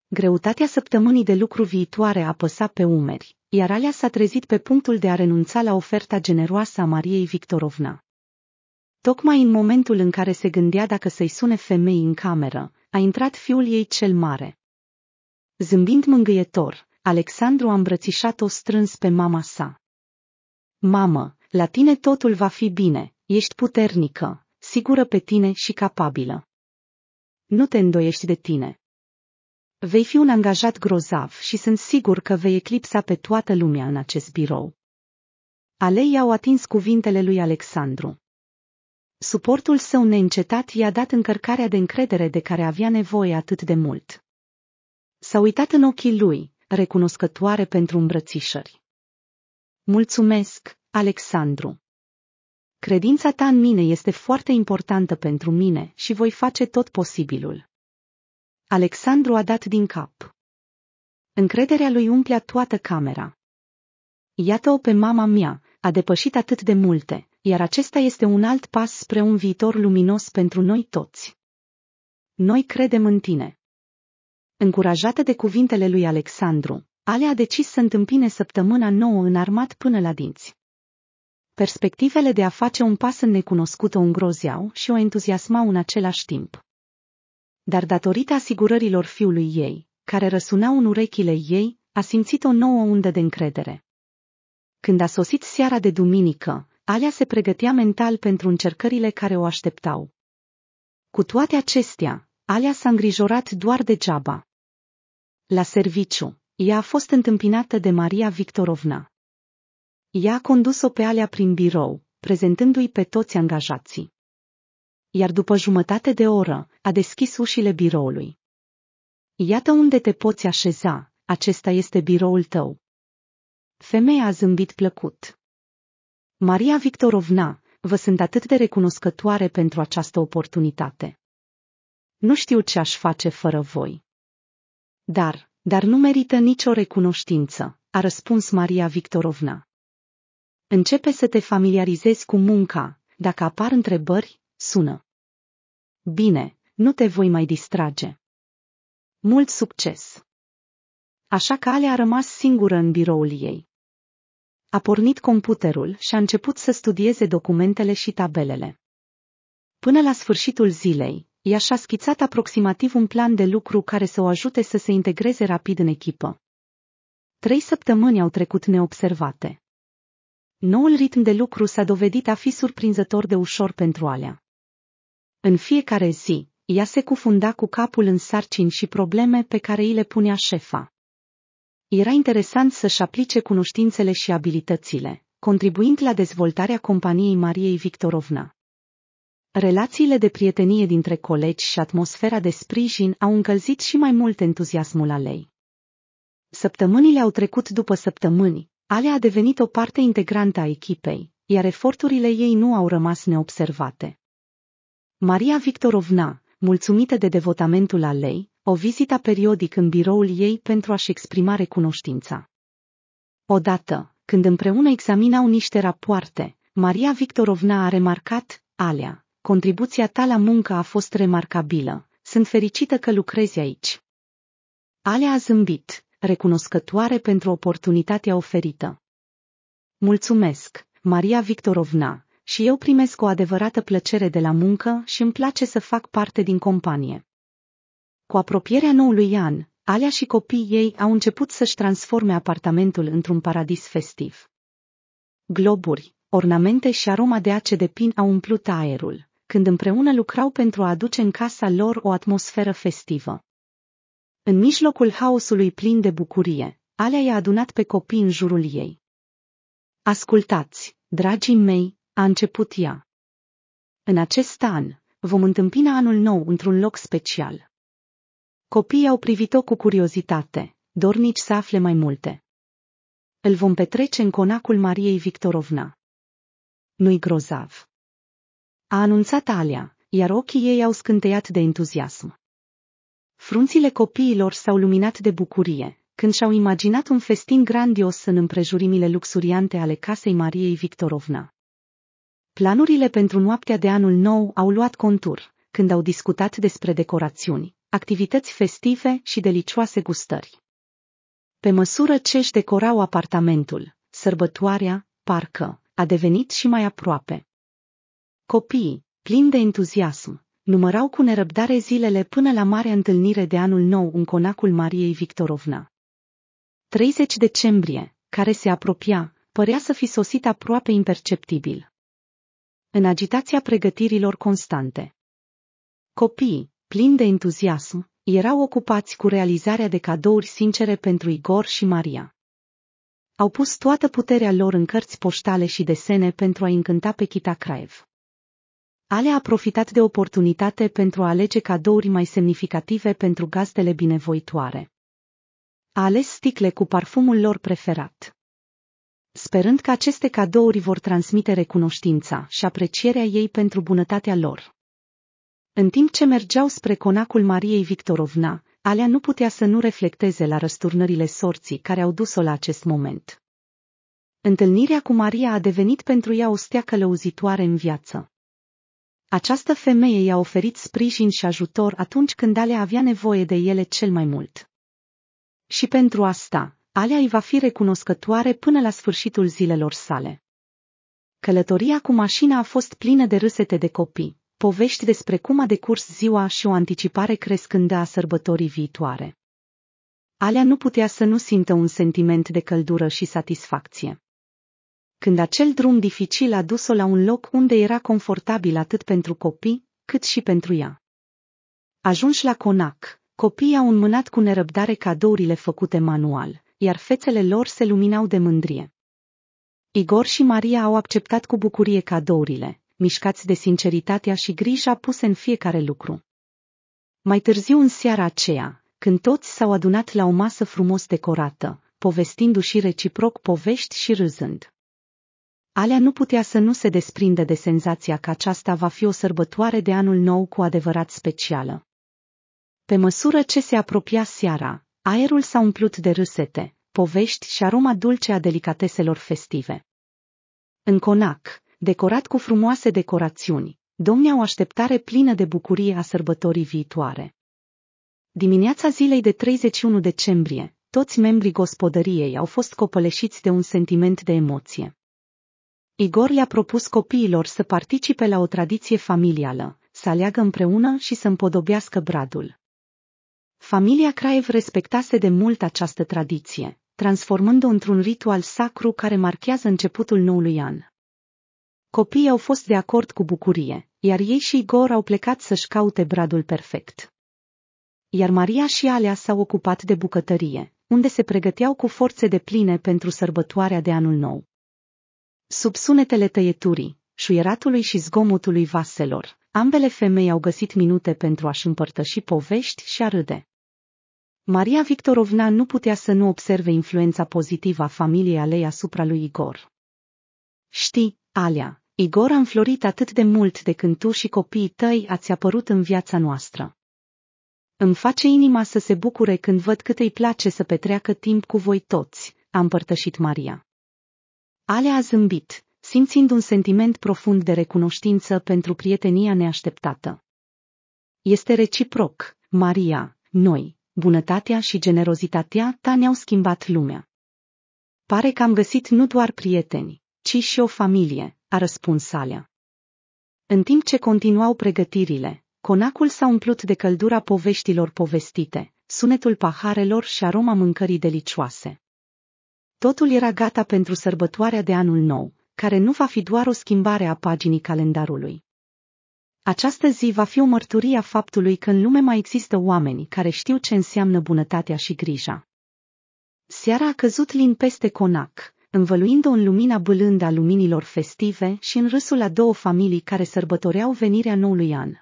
Greutatea săptămânii de lucru viitoare a apăsat pe umeri, iar Alea s-a trezit pe punctul de a renunța la oferta generoasă a Mariei Victorovna. Tocmai în momentul în care se gândea dacă să-i sune femei în cameră, a intrat fiul ei cel mare. Zâmbind mângâietor, Alexandru a îmbrățișat-o strâns pe mama sa. Mamă, la tine totul va fi bine, ești puternică, sigură pe tine și capabilă. Nu te îndoiești de tine. Vei fi un angajat grozav și sunt sigur că vei eclipsa pe toată lumea în acest birou. Alei au atins cuvintele lui Alexandru. Suportul său neîncetat i-a dat încărcarea de încredere de care avea nevoie atât de mult. S-a uitat în ochii lui, recunoscătoare pentru îmbrățișări. Mulțumesc, Alexandru. Credința ta în mine este foarte importantă pentru mine și voi face tot posibilul. Alexandru a dat din cap. Încrederea lui umplea toată camera. Iată-o pe mama mea, a depășit atât de multe, iar acesta este un alt pas spre un viitor luminos pentru noi toți. Noi credem în tine. Încurajată de cuvintele lui Alexandru, Ale a decis să întâmpine săptămâna nouă armat până la dinți. Perspectivele de a face un pas în necunoscut o îngrozeau și o entuziasmau în același timp. Dar datorită asigurărilor fiului ei, care răsunau în urechile ei, a simțit o nouă undă de încredere. Când a sosit seara de duminică, Alia se pregătea mental pentru încercările care o așteptau. Cu toate acestea, Alia s-a îngrijorat doar degeaba. La serviciu, ea a fost întâmpinată de Maria Victorovna. Ea a condus-o pe alea prin birou, prezentându-i pe toți angajații. Iar după jumătate de oră, a deschis ușile biroului. Iată unde te poți așeza, acesta este biroul tău. Femeia a zâmbit plăcut. Maria Victorovna, vă sunt atât de recunoscătoare pentru această oportunitate. Nu știu ce aș face fără voi. Dar, dar nu merită nicio recunoștință, a răspuns Maria Victorovna. Începe să te familiarizezi cu munca. Dacă apar întrebări, sună. Bine, nu te voi mai distrage. Mult succes! Așa că Ale a rămas singură în biroul ei. A pornit computerul și a început să studieze documentele și tabelele. Până la sfârșitul zilei, ea și-a schițat aproximativ un plan de lucru care să o ajute să se integreze rapid în echipă. Trei săptămâni au trecut neobservate. Noul ritm de lucru s-a dovedit a fi surprinzător de ușor pentru alea. În fiecare zi, ea se cufunda cu capul în sarcini și probleme pe care îi le punea șefa. Era interesant să-și aplice cunoștințele și abilitățile, contribuind la dezvoltarea companiei Mariei Victorovna. Relațiile de prietenie dintre colegi și atmosfera de sprijin au încălzit și mai mult entuziasmul alei. Săptămânile au trecut după săptămâni, ale a devenit o parte integrantă a echipei, iar eforturile ei nu au rămas neobservate. Maria Victorovna, mulțumită de devotamentul alei, o vizita periodic în biroul ei pentru a-și exprima recunoștința. Odată, când împreună examinau niște rapoarte, Maria Victorovna a remarcat, Alea, contribuția ta la muncă a fost remarcabilă, sunt fericită că lucrezi aici. Alea a zâmbit, recunoscătoare pentru oportunitatea oferită. Mulțumesc, Maria Victorovna, și eu primesc o adevărată plăcere de la muncă și îmi place să fac parte din companie. Cu apropierea noului an, Alea și copiii ei au început să-și transforme apartamentul într-un paradis festiv. Globuri, ornamente și aroma de ace de pin au umplut aerul, când împreună lucrau pentru a aduce în casa lor o atmosferă festivă. În mijlocul haosului plin de bucurie, Alea i-a adunat pe copii în jurul ei. Ascultați, dragii mei, a început ea. În acest an, vom întâmpina anul nou într-un loc special. Copiii au privit-o cu curiozitate, dornici să afle mai multe. Îl vom petrece în conacul Mariei Victorovna. Nu-i grozav. A anunțat Alea, iar ochii ei au scânteiat de entuziasm. Frunțile copiilor s-au luminat de bucurie, când și-au imaginat un festin grandios în împrejurimile luxuriante ale casei Mariei Victorovna. Planurile pentru noaptea de anul nou au luat contur, când au discutat despre decorațiuni, activități festive și delicioase gustări. Pe măsură ce își decorau apartamentul, sărbătoarea, parcă, a devenit și mai aproape. Copiii, plini de entuziasm, numărau cu nerăbdare zilele până la marea întâlnire de anul nou în conacul Mariei Victorovna. 30 decembrie, care se apropia, părea să fi sosit aproape imperceptibil. În agitația pregătirilor constante. Copiii, plini de entuziasm, erau ocupați cu realizarea de cadouri sincere pentru Igor și Maria. Au pus toată puterea lor în cărți poștale și desene pentru a încânta pe Chita Craev. Ale a profitat de oportunitate pentru a alege cadouri mai semnificative pentru gazdele binevoitoare. A ales sticle cu parfumul lor preferat. Sperând că aceste cadouri vor transmite recunoștința și aprecierea ei pentru bunătatea lor. În timp ce mergeau spre conacul Mariei Victorovna, Alea nu putea să nu reflecteze la răsturnările sorții care au dus-o la acest moment. Întâlnirea cu Maria a devenit pentru ea o stea călăuzitoare în viață. Această femeie i-a oferit sprijin și ajutor atunci când Alea avea nevoie de ele cel mai mult. Și pentru asta, Alea îi va fi recunoscătoare până la sfârșitul zilelor sale. Călătoria cu mașina a fost plină de râsete de copii, povești despre cum a decurs ziua și o anticipare crescândă a sărbătorii viitoare. Alea nu putea să nu simtă un sentiment de căldură și satisfacție când acel drum dificil a dus-o la un loc unde era confortabil atât pentru copii, cât și pentru ea. Ajunși la conac, copiii au înmânat cu nerăbdare cadourile făcute manual, iar fețele lor se luminau de mândrie. Igor și Maria au acceptat cu bucurie cadourile, mișcați de sinceritatea și grija puse în fiecare lucru. Mai târziu în seara aceea, când toți s-au adunat la o masă frumos decorată, povestindu-și reciproc povești și râzând. Alea nu putea să nu se desprindă de senzația că aceasta va fi o sărbătoare de anul nou cu adevărat specială. Pe măsură ce se apropia seara, aerul s-a umplut de râsete, povești și aroma dulce a delicateselor festive. În conac, decorat cu frumoase decorațiuni, domnea o așteptare plină de bucurie a sărbătorii viitoare. Dimineața zilei de 31 decembrie, toți membrii gospodăriei au fost copăleșiți de un sentiment de emoție. Igor i a propus copiilor să participe la o tradiție familială, să aleagă împreună și să împodobească bradul. Familia Craev respectase de mult această tradiție, transformând-o într-un ritual sacru care marchează începutul noului an. Copiii au fost de acord cu bucurie, iar ei și Igor au plecat să-și caute bradul perfect. Iar Maria și Alea s-au ocupat de bucătărie, unde se pregăteau cu forțe de pline pentru sărbătoarea de anul nou. Sub sunetele tăieturii, șuieratului și zgomotului vaselor, ambele femei au găsit minute pentru a-și împărtăși povești și a râde. Maria Victorovna nu putea să nu observe influența pozitivă a familiei alei asupra lui Igor. Știi, Alea, Igor a înflorit atât de mult de când tu și copiii tăi ați apărut în viața noastră. Îmi face inima să se bucure când văd cât îi place să petreacă timp cu voi toți, a împărtășit Maria. Ale a zâmbit, simțind un sentiment profund de recunoștință pentru prietenia neașteptată. Este reciproc, Maria, noi, bunătatea și generozitatea ta ne-au schimbat lumea. Pare că am găsit nu doar prieteni, ci și o familie, a răspuns Alea. În timp ce continuau pregătirile, conacul s-a umplut de căldura poveștilor povestite, sunetul paharelor și aroma mâncării delicioase. Totul era gata pentru sărbătoarea de anul nou, care nu va fi doar o schimbare a paginii calendarului. Această zi va fi o mărturie a faptului că în lume mai există oameni care știu ce înseamnă bunătatea și grija. Seara a căzut lin peste conac, învăluind-o în lumina bâlândă a luminilor festive și în râsul a două familii care sărbătoreau venirea noului an.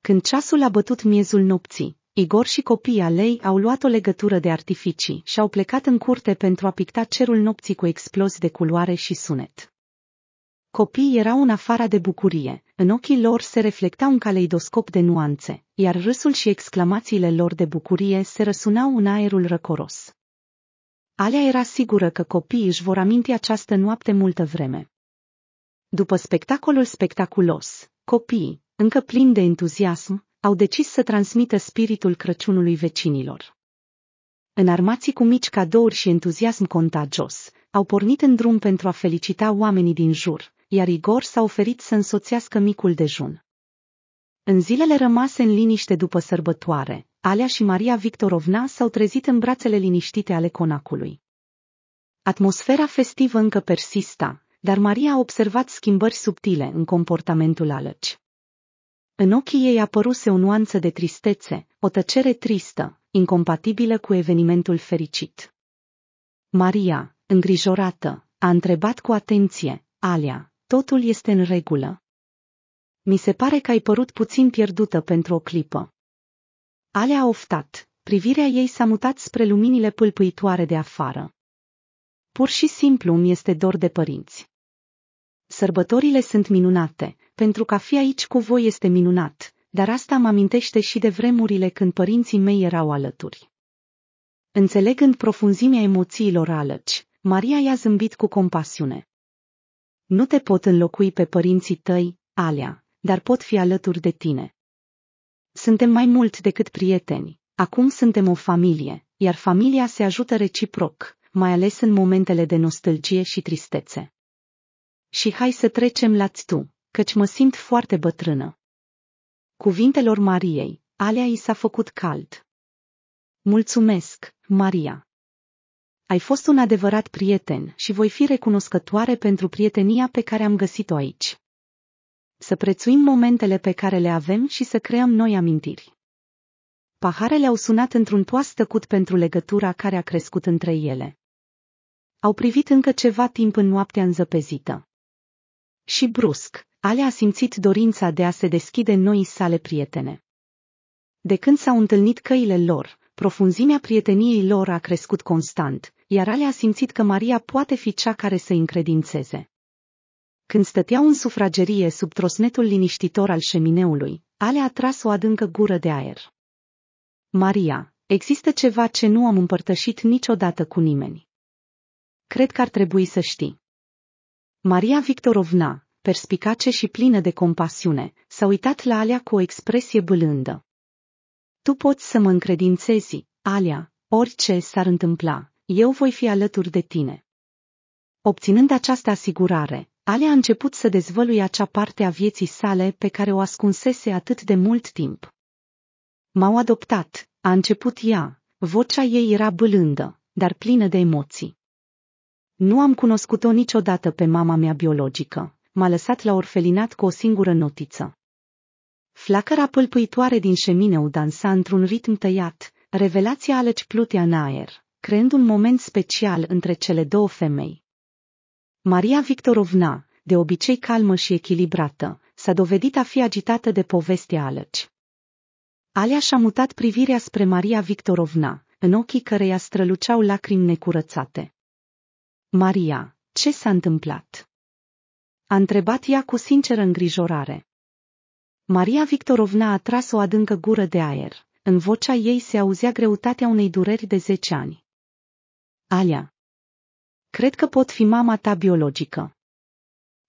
Când ceasul a bătut miezul nopții, Igor și copiii alei au luat o legătură de artificii și au plecat în curte pentru a picta cerul nopții cu explozi de culoare și sunet. Copiii erau în afara de bucurie, în ochii lor se reflecta un caleidoscop de nuanțe, iar râsul și exclamațiile lor de bucurie se răsunau în aerul răcoros. Alea era sigură că copiii își vor aminti această noapte multă vreme. După spectacolul spectaculos, copiii, încă plini de entuziasm, au decis să transmită spiritul Crăciunului vecinilor. Înarmați cu mici cadouri și entuziasm contagios, au pornit în drum pentru a felicita oamenii din jur, iar Igor s-a oferit să însoțească micul dejun. În zilele rămase în liniște după sărbătoare, Alea și Maria Victorovna s-au trezit în brațele liniștite ale conacului. Atmosfera festivă încă persista, dar Maria a observat schimbări subtile în comportamentul Alăci. În ochii ei apăruse o nuanță de tristețe, o tăcere tristă, incompatibilă cu evenimentul fericit. Maria, îngrijorată, a întrebat cu atenție, Alea, totul este în regulă. Mi se pare că ai părut puțin pierdută pentru o clipă. Alea a oftat, privirea ei s-a mutat spre luminile pâlpâitoare de afară. Pur și simplu mi este dor de părinți. Sărbătorile sunt minunate, pentru că a fi aici cu voi este minunat, dar asta mă amintește și de vremurile când părinții mei erau alături. Înțelegând profunzimea emoțiilor alăci, Maria i-a zâmbit cu compasiune. Nu te pot înlocui pe părinții tăi, Alea, dar pot fi alături de tine. Suntem mai mult decât prieteni, acum suntem o familie, iar familia se ajută reciproc, mai ales în momentele de nostalgie și tristețe. Și hai să trecem la tu căci mă simt foarte bătrână. Cuvintelor Mariei, alea i s-a făcut cald. Mulțumesc, Maria! Ai fost un adevărat prieten și voi fi recunoscătoare pentru prietenia pe care am găsit-o aici. Să prețuim momentele pe care le avem și să creăm noi amintiri. Paharele au sunat într-un toast tăcut pentru legătura care a crescut între ele. Au privit încă ceva timp în noaptea înzăpezită. Și brusc, ale a simțit dorința de a se deschide noi sale prietene. De când s-au întâlnit căile lor, profunzimea prieteniei lor a crescut constant, iar Ale a simțit că Maria poate fi cea care să încredințeze. Când stăteau în sufragerie sub trosnetul liniștitor al șemineului, Ale a tras o adâncă gură de aer. Maria, există ceva ce nu am împărtășit niciodată cu nimeni. Cred că ar trebui să știi. Maria Victorovna, perspicace și plină de compasiune, s-a uitat la Alea cu o expresie bâlândă. Tu poți să mă încredințezi, Alea, orice s-ar întâmpla, eu voi fi alături de tine. Obținând această asigurare, Alea a început să dezvăluie acea parte a vieții sale pe care o ascunsese atât de mult timp. M-au adoptat, a început ea, vocea ei era bâlândă, dar plină de emoții. Nu am cunoscut-o niciodată pe mama mea biologică, m-a lăsat la orfelinat cu o singură notiță. Flacăra pâlpâitoare din șemineu dansa într-un ritm tăiat, revelația aleci plutea în aer, creând un moment special între cele două femei. Maria Victorovna, de obicei calmă și echilibrată, s-a dovedit a fi agitată de povestea aleci. Alea și-a mutat privirea spre Maria Victorovna, în ochii căreia străluceau lacrimi necurățate. Maria, ce s-a întâmplat? A întrebat ea cu sinceră îngrijorare. Maria Victorovna a tras o adâncă gură de aer. În vocea ei se auzea greutatea unei dureri de zece ani. Alia. Cred că pot fi mama ta biologică.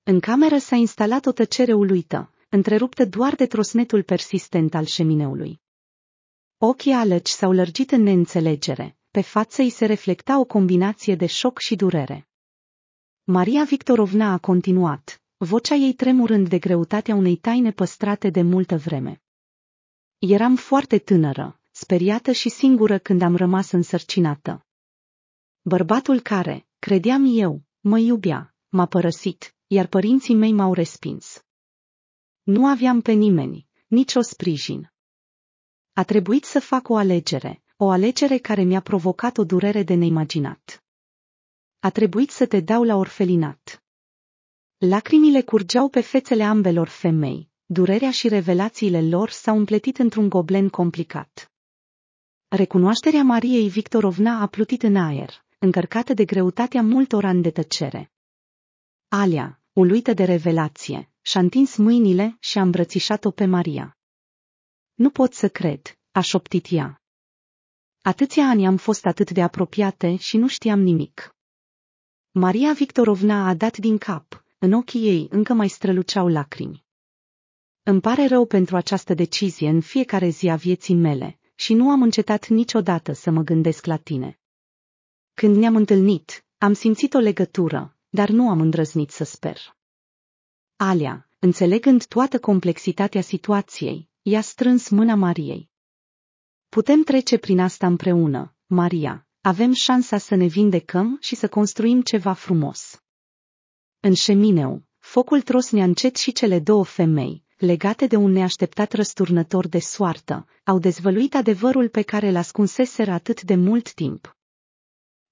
În cameră s-a instalat o tăcere uluită, întreruptă doar de trosnetul persistent al șemineului. Ochii alăci s-au lărgit în neînțelegere, pe față îi se reflecta o combinație de șoc și durere. Maria Victorovna a continuat, vocea ei tremurând de greutatea unei taine păstrate de multă vreme. Eram foarte tânără, speriată și singură când am rămas însărcinată. Bărbatul care, credeam eu, mă iubea, m-a părăsit, iar părinții mei m-au respins. Nu aveam pe nimeni, nicio sprijin. A trebuit să fac o alegere, o alegere care mi-a provocat o durere de neimaginat. A trebuit să te dau la orfelinat. Lacrimile curgeau pe fețele ambelor femei, durerea și revelațiile lor s-au împletit într-un goblen complicat. Recunoașterea Mariei Victorovna a plutit în aer, încărcată de greutatea multor ani de tăcere. Alia, uluită de revelație, și-a întins mâinile și a îmbrățișat-o pe Maria. Nu pot să cred, a șoptit ea. Atâția ani am fost atât de apropiate și nu știam nimic. Maria Victorovna a dat din cap, în ochii ei încă mai străluceau lacrimi. Îmi pare rău pentru această decizie în fiecare zi a vieții mele și nu am încetat niciodată să mă gândesc la tine. Când ne-am întâlnit, am simțit o legătură, dar nu am îndrăznit să sper. Alia, înțelegând toată complexitatea situației, i-a strâns mâna Mariei. Putem trece prin asta împreună, Maria, avem șansa să ne vindecăm și să construim ceva frumos. În șemineu, focul trosnea încet și cele două femei, legate de un neașteptat răsturnător de soartă, au dezvăluit adevărul pe care l-ascunseseră atât de mult timp.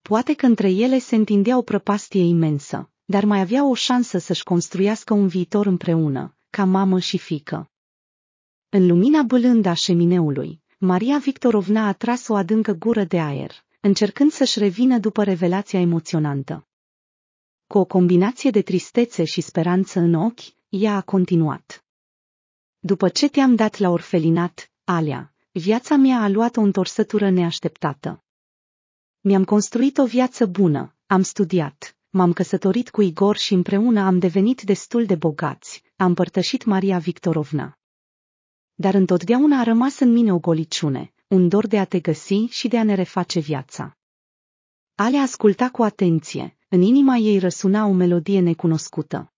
Poate că între ele se întindea o prăpastie imensă, dar mai aveau o șansă să-și construiască un viitor împreună, ca mamă și fică. În lumina bălândă a șemineului, Maria Victorovna a tras o adâncă gură de aer încercând să-și revină după revelația emoționantă. Cu o combinație de tristețe și speranță în ochi, ea a continuat. După ce te-am dat la orfelinat, Alea, viața mea a luat o întorsătură neașteptată. Mi-am construit o viață bună, am studiat, m-am căsătorit cu Igor și împreună am devenit destul de bogați, am părtășit Maria Victorovna. Dar întotdeauna a rămas în mine o goliciune, un dor de a te găsi și de a ne reface viața. Ale asculta cu atenție, în inima ei răsuna o melodie necunoscută.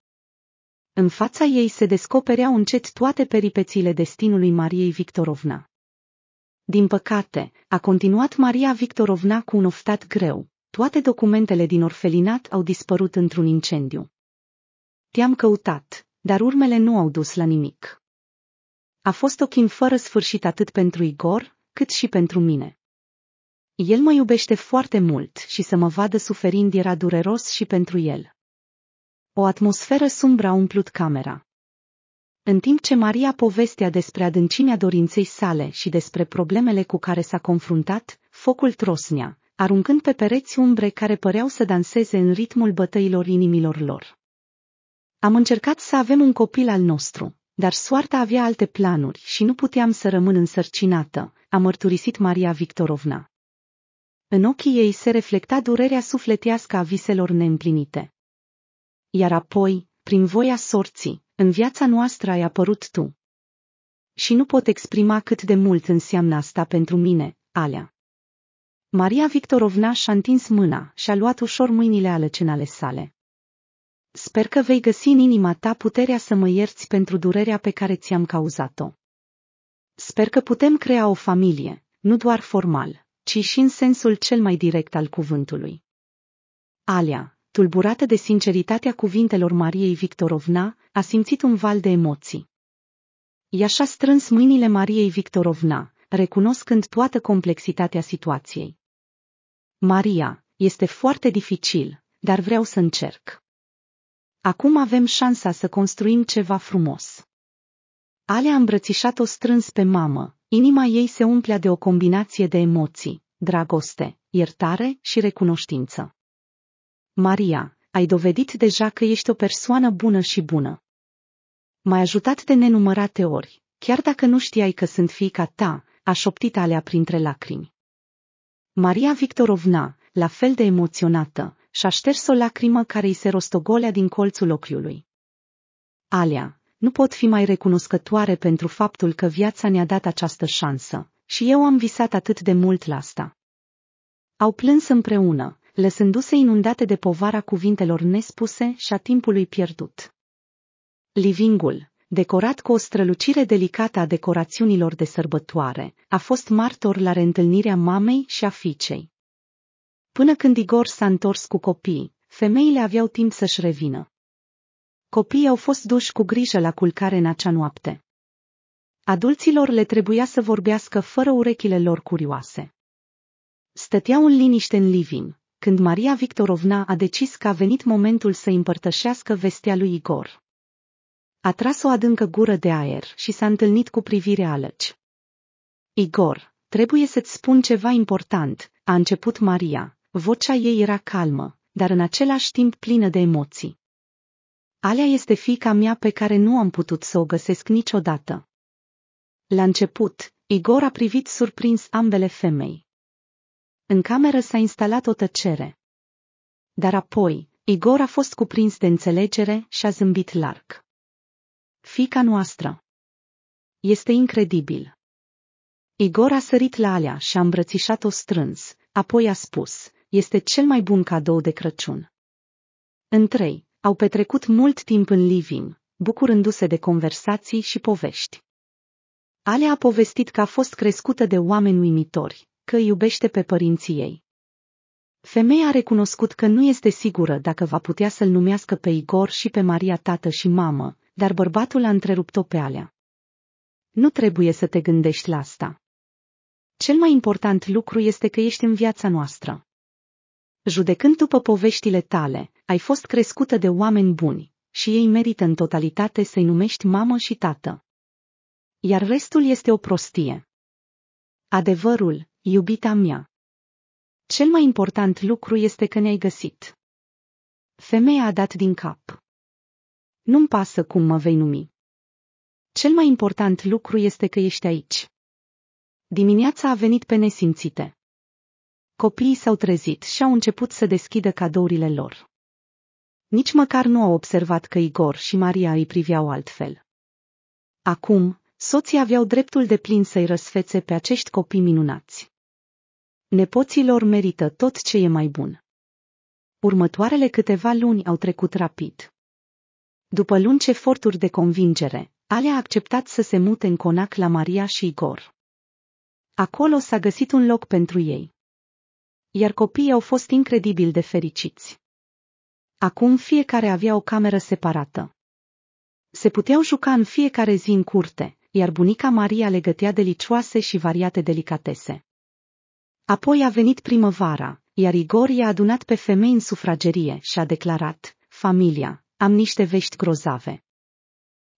În fața ei se descopereau încet toate peripețiile destinului Mariei Victorovna. Din păcate, a continuat Maria Victorovna cu un oftat greu. Toate documentele din orfelinat au dispărut într-un incendiu. Te-am căutat, dar urmele nu au dus la nimic. A fost o chin fără sfârșit atât pentru Igor, cât și pentru mine. El mă iubește foarte mult și să mă vadă suferind era dureros și pentru el. O atmosferă sumbră a umplut camera. În timp ce Maria povestea despre adâncimea dorinței sale și despre problemele cu care s-a confruntat, focul trosnea, aruncând pe pereți umbre care păreau să danseze în ritmul bătăilor inimilor lor. Am încercat să avem un copil al nostru, dar soarta avea alte planuri și nu puteam să rămân însărcinată, a mărturisit Maria Victorovna. În ochii ei se reflecta durerea sufletească a viselor neîmplinite. Iar apoi, prin voia sorții, în viața noastră ai apărut tu. Și nu pot exprima cât de mult înseamnă asta pentru mine, Alea. Maria Victorovna și-a întins mâna și-a luat ușor mâinile ale cenale sale. Sper că vei găsi în inima ta puterea să mă ierți pentru durerea pe care ți-am cauzat-o. Sper că putem crea o familie, nu doar formal, ci și în sensul cel mai direct al cuvântului. Alia, tulburată de sinceritatea cuvintelor Mariei Victorovna, a simțit un val de emoții. Ea și-a strâns mâinile Mariei Victorovna, recunoscând toată complexitatea situației. Maria, este foarte dificil, dar vreau să încerc. Acum avem șansa să construim ceva frumos. Alea a îmbrățișat-o strâns pe mamă, inima ei se umplea de o combinație de emoții, dragoste, iertare și recunoștință. Maria, ai dovedit deja că ești o persoană bună și bună. M-ai ajutat de nenumărate ori, chiar dacă nu știai că sunt fiica ta, a șoptit Alea printre lacrimi. Maria Victorovna, la fel de emoționată, și-a șters o lacrimă care îi se rostogolea din colțul ochiului. Alea, nu pot fi mai recunoscătoare pentru faptul că viața ne-a dat această șansă, și eu am visat atât de mult la asta. Au plâns împreună, lăsându-se inundate de povara cuvintelor nespuse și a timpului pierdut. Livingul, decorat cu o strălucire delicată a decorațiunilor de sărbătoare, a fost martor la reîntâlnirea mamei și a fiicei. Până când Igor s-a întors cu copii, femeile aveau timp să-și revină. Copiii au fost duși cu grijă la culcare în acea noapte. Adulților le trebuia să vorbească fără urechile lor curioase. Stăteau în liniște în living, când Maria Victorovna a decis că a venit momentul să împărtășească vestea lui Igor. A tras o adâncă gură de aer și s-a întâlnit cu privirea alăci. Igor, trebuie să-ți spun ceva important, a început Maria, Vocea ei era calmă, dar în același timp plină de emoții. Alea este fica mea pe care nu am putut să o găsesc niciodată. La început, Igor a privit surprins ambele femei. În cameră s-a instalat o tăcere. Dar apoi, Igor a fost cuprins de înțelegere și a zâmbit larg. Fica noastră. Este incredibil. Igor a sărit la Alea și a îmbrățișat-o strâns, apoi a spus, este cel mai bun cadou de Crăciun. În trei, au petrecut mult timp în living, bucurându-se de conversații și povești. Ale a povestit că a fost crescută de oameni uimitori, că iubește pe părinții ei. Femeia a recunoscut că nu este sigură dacă va putea să-l numească pe Igor și pe Maria tată și mamă, dar bărbatul a întrerupt-o pe Alea. Nu trebuie să te gândești la asta. Cel mai important lucru este că ești în viața noastră. Judecând după poveștile tale, ai fost crescută de oameni buni și ei merită în totalitate să-i numești mamă și tată. Iar restul este o prostie. Adevărul, iubita mea. Cel mai important lucru este că ne-ai găsit. Femeia a dat din cap. Nu-mi pasă cum mă vei numi. Cel mai important lucru este că ești aici. Dimineața a venit pe nesimțite. Copiii s-au trezit și au început să deschidă cadourile lor. Nici măcar nu au observat că Igor și Maria îi priveau altfel. Acum, soții aveau dreptul de plin să-i răsfețe pe acești copii minunați. Nepoților merită tot ce e mai bun. Următoarele câteva luni au trecut rapid. După lungi eforturi de convingere, alea a acceptat să se mute în conac la Maria și Igor. Acolo s-a găsit un loc pentru ei iar copiii au fost incredibil de fericiți. Acum fiecare avea o cameră separată. Se puteau juca în fiecare zi în curte, iar bunica Maria le gătea delicioase și variate delicatese. Apoi a venit primăvara, iar Igor i-a adunat pe femei în sufragerie și a declarat, familia, am niște vești grozave.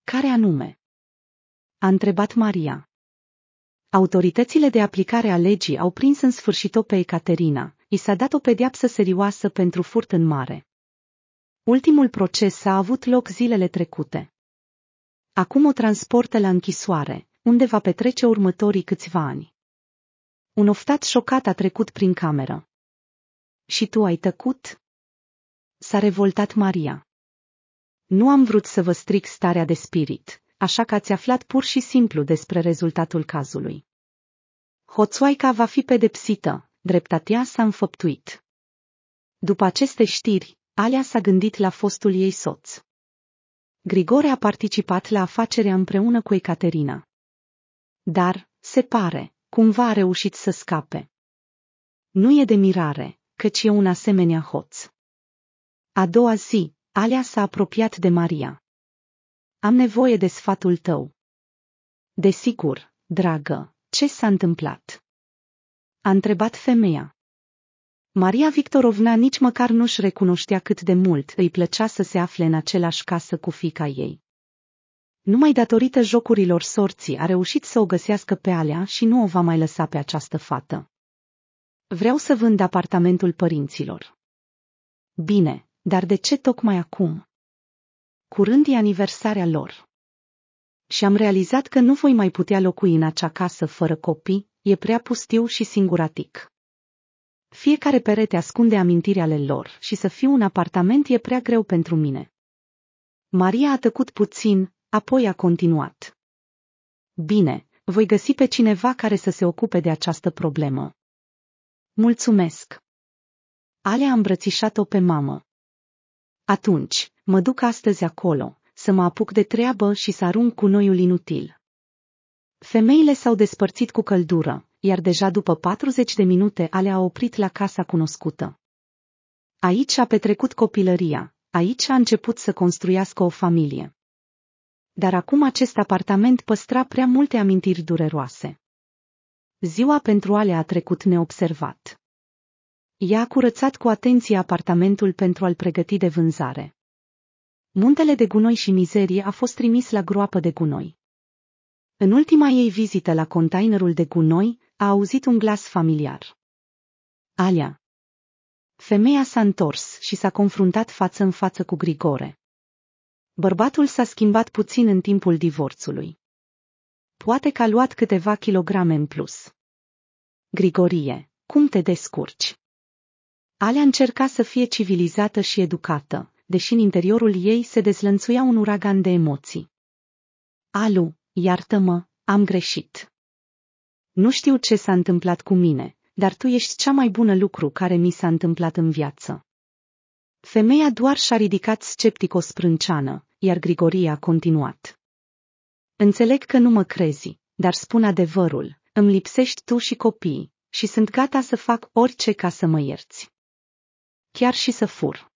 Care anume? A întrebat Maria. Autoritățile de aplicare a legii au prins în sfârșit-o pe Ecaterina. I s-a dat o pedeapsă serioasă pentru furt în mare. Ultimul proces a avut loc zilele trecute. Acum o transportă la închisoare, unde va petrece următorii câțiva ani. Un oftat șocat a trecut prin cameră. Și tu ai tăcut? S-a revoltat Maria. Nu am vrut să vă stric starea de spirit, așa că ați aflat pur și simplu despre rezultatul cazului. Hoțoaica va fi pedepsită, dreptatea s-a înfăptuit. După aceste știri, Alia s-a gândit la fostul ei soț. Grigore a participat la afacerea împreună cu Ecaterina. Dar, se pare, cumva a reușit să scape. Nu e de mirare, căci e un asemenea hoț. A doua zi, Alia s-a apropiat de Maria. Am nevoie de sfatul tău. Desigur, dragă, ce s-a întâmplat? A întrebat femeia. Maria Victorovna nici măcar nu-și recunoștea cât de mult îi plăcea să se afle în același casă cu fica ei. Numai datorită jocurilor sorții a reușit să o găsească pe alea și nu o va mai lăsa pe această fată. Vreau să vând apartamentul părinților. Bine, dar de ce tocmai acum? Curând e aniversarea lor. Și am realizat că nu voi mai putea locui în acea casă fără copii, e prea pustiu și singuratic. Fiecare perete ascunde amintiri ale lor și să fiu un apartament e prea greu pentru mine. Maria a tăcut puțin, apoi a continuat. Bine, voi găsi pe cineva care să se ocupe de această problemă. Mulțumesc! Alea a îmbrățișat-o pe mamă. Atunci, mă duc astăzi acolo, să mă apuc de treabă și să arunc cu noiul inutil. Femeile s-au despărțit cu căldură, iar deja după 40 de minute alea au oprit la casa cunoscută. Aici a petrecut copilăria, aici a început să construiască o familie. Dar acum acest apartament păstra prea multe amintiri dureroase. Ziua pentru alea a trecut neobservat. Ea a curățat cu atenție apartamentul pentru a-l pregăti de vânzare. Muntele de gunoi și mizerie a fost trimis la groapă de gunoi. În ultima ei vizită la containerul de gunoi, a auzit un glas familiar. Alia. Femeia s-a întors și s-a confruntat față în față cu Grigore. Bărbatul s-a schimbat puțin în timpul divorțului. Poate că a luat câteva kilograme în plus. Grigorie, cum te descurci? Alea încerca să fie civilizată și educată, deși în interiorul ei se dezlănțuia un uragan de emoții. Alu, iartă-mă, am greșit. Nu știu ce s-a întâmplat cu mine, dar tu ești cea mai bună lucru care mi s-a întâmplat în viață. Femeia doar și-a ridicat sceptic o sprânceană, iar Grigoria a continuat. Înțeleg că nu mă crezi, dar spun adevărul, îmi lipsești tu și copiii, și sunt gata să fac orice ca să mă ierți chiar și să fur.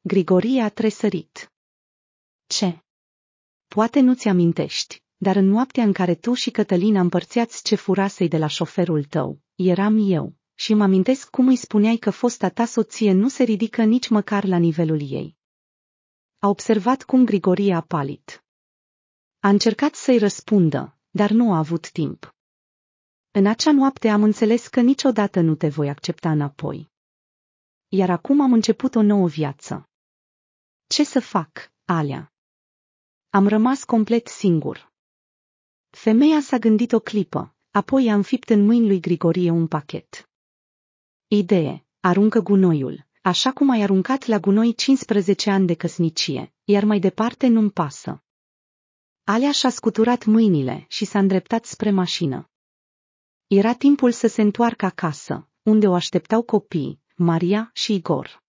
Grigorie a tresărit. Ce? Poate nu ți-amintești, dar în noaptea în care tu și Cătălina împărțeați ce furasei de la șoferul tău, eram eu, și mă amintesc cum îi spuneai că fosta ta soție nu se ridică nici măcar la nivelul ei. A observat cum Grigorie a palit. A încercat să-i răspundă, dar nu a avut timp. În acea noapte am înțeles că niciodată nu te voi accepta înapoi iar acum am început o nouă viață. Ce să fac, Alea? Am rămas complet singur. Femeia s-a gândit o clipă, apoi a înfipt în mâini lui Grigorie un pachet. Idee, aruncă gunoiul, așa cum ai aruncat la gunoi 15 ani de căsnicie, iar mai departe nu-mi pasă. Alea și-a scuturat mâinile și s-a îndreptat spre mașină. Era timpul să se întoarcă acasă, unde o așteptau copii, Maria și Igor.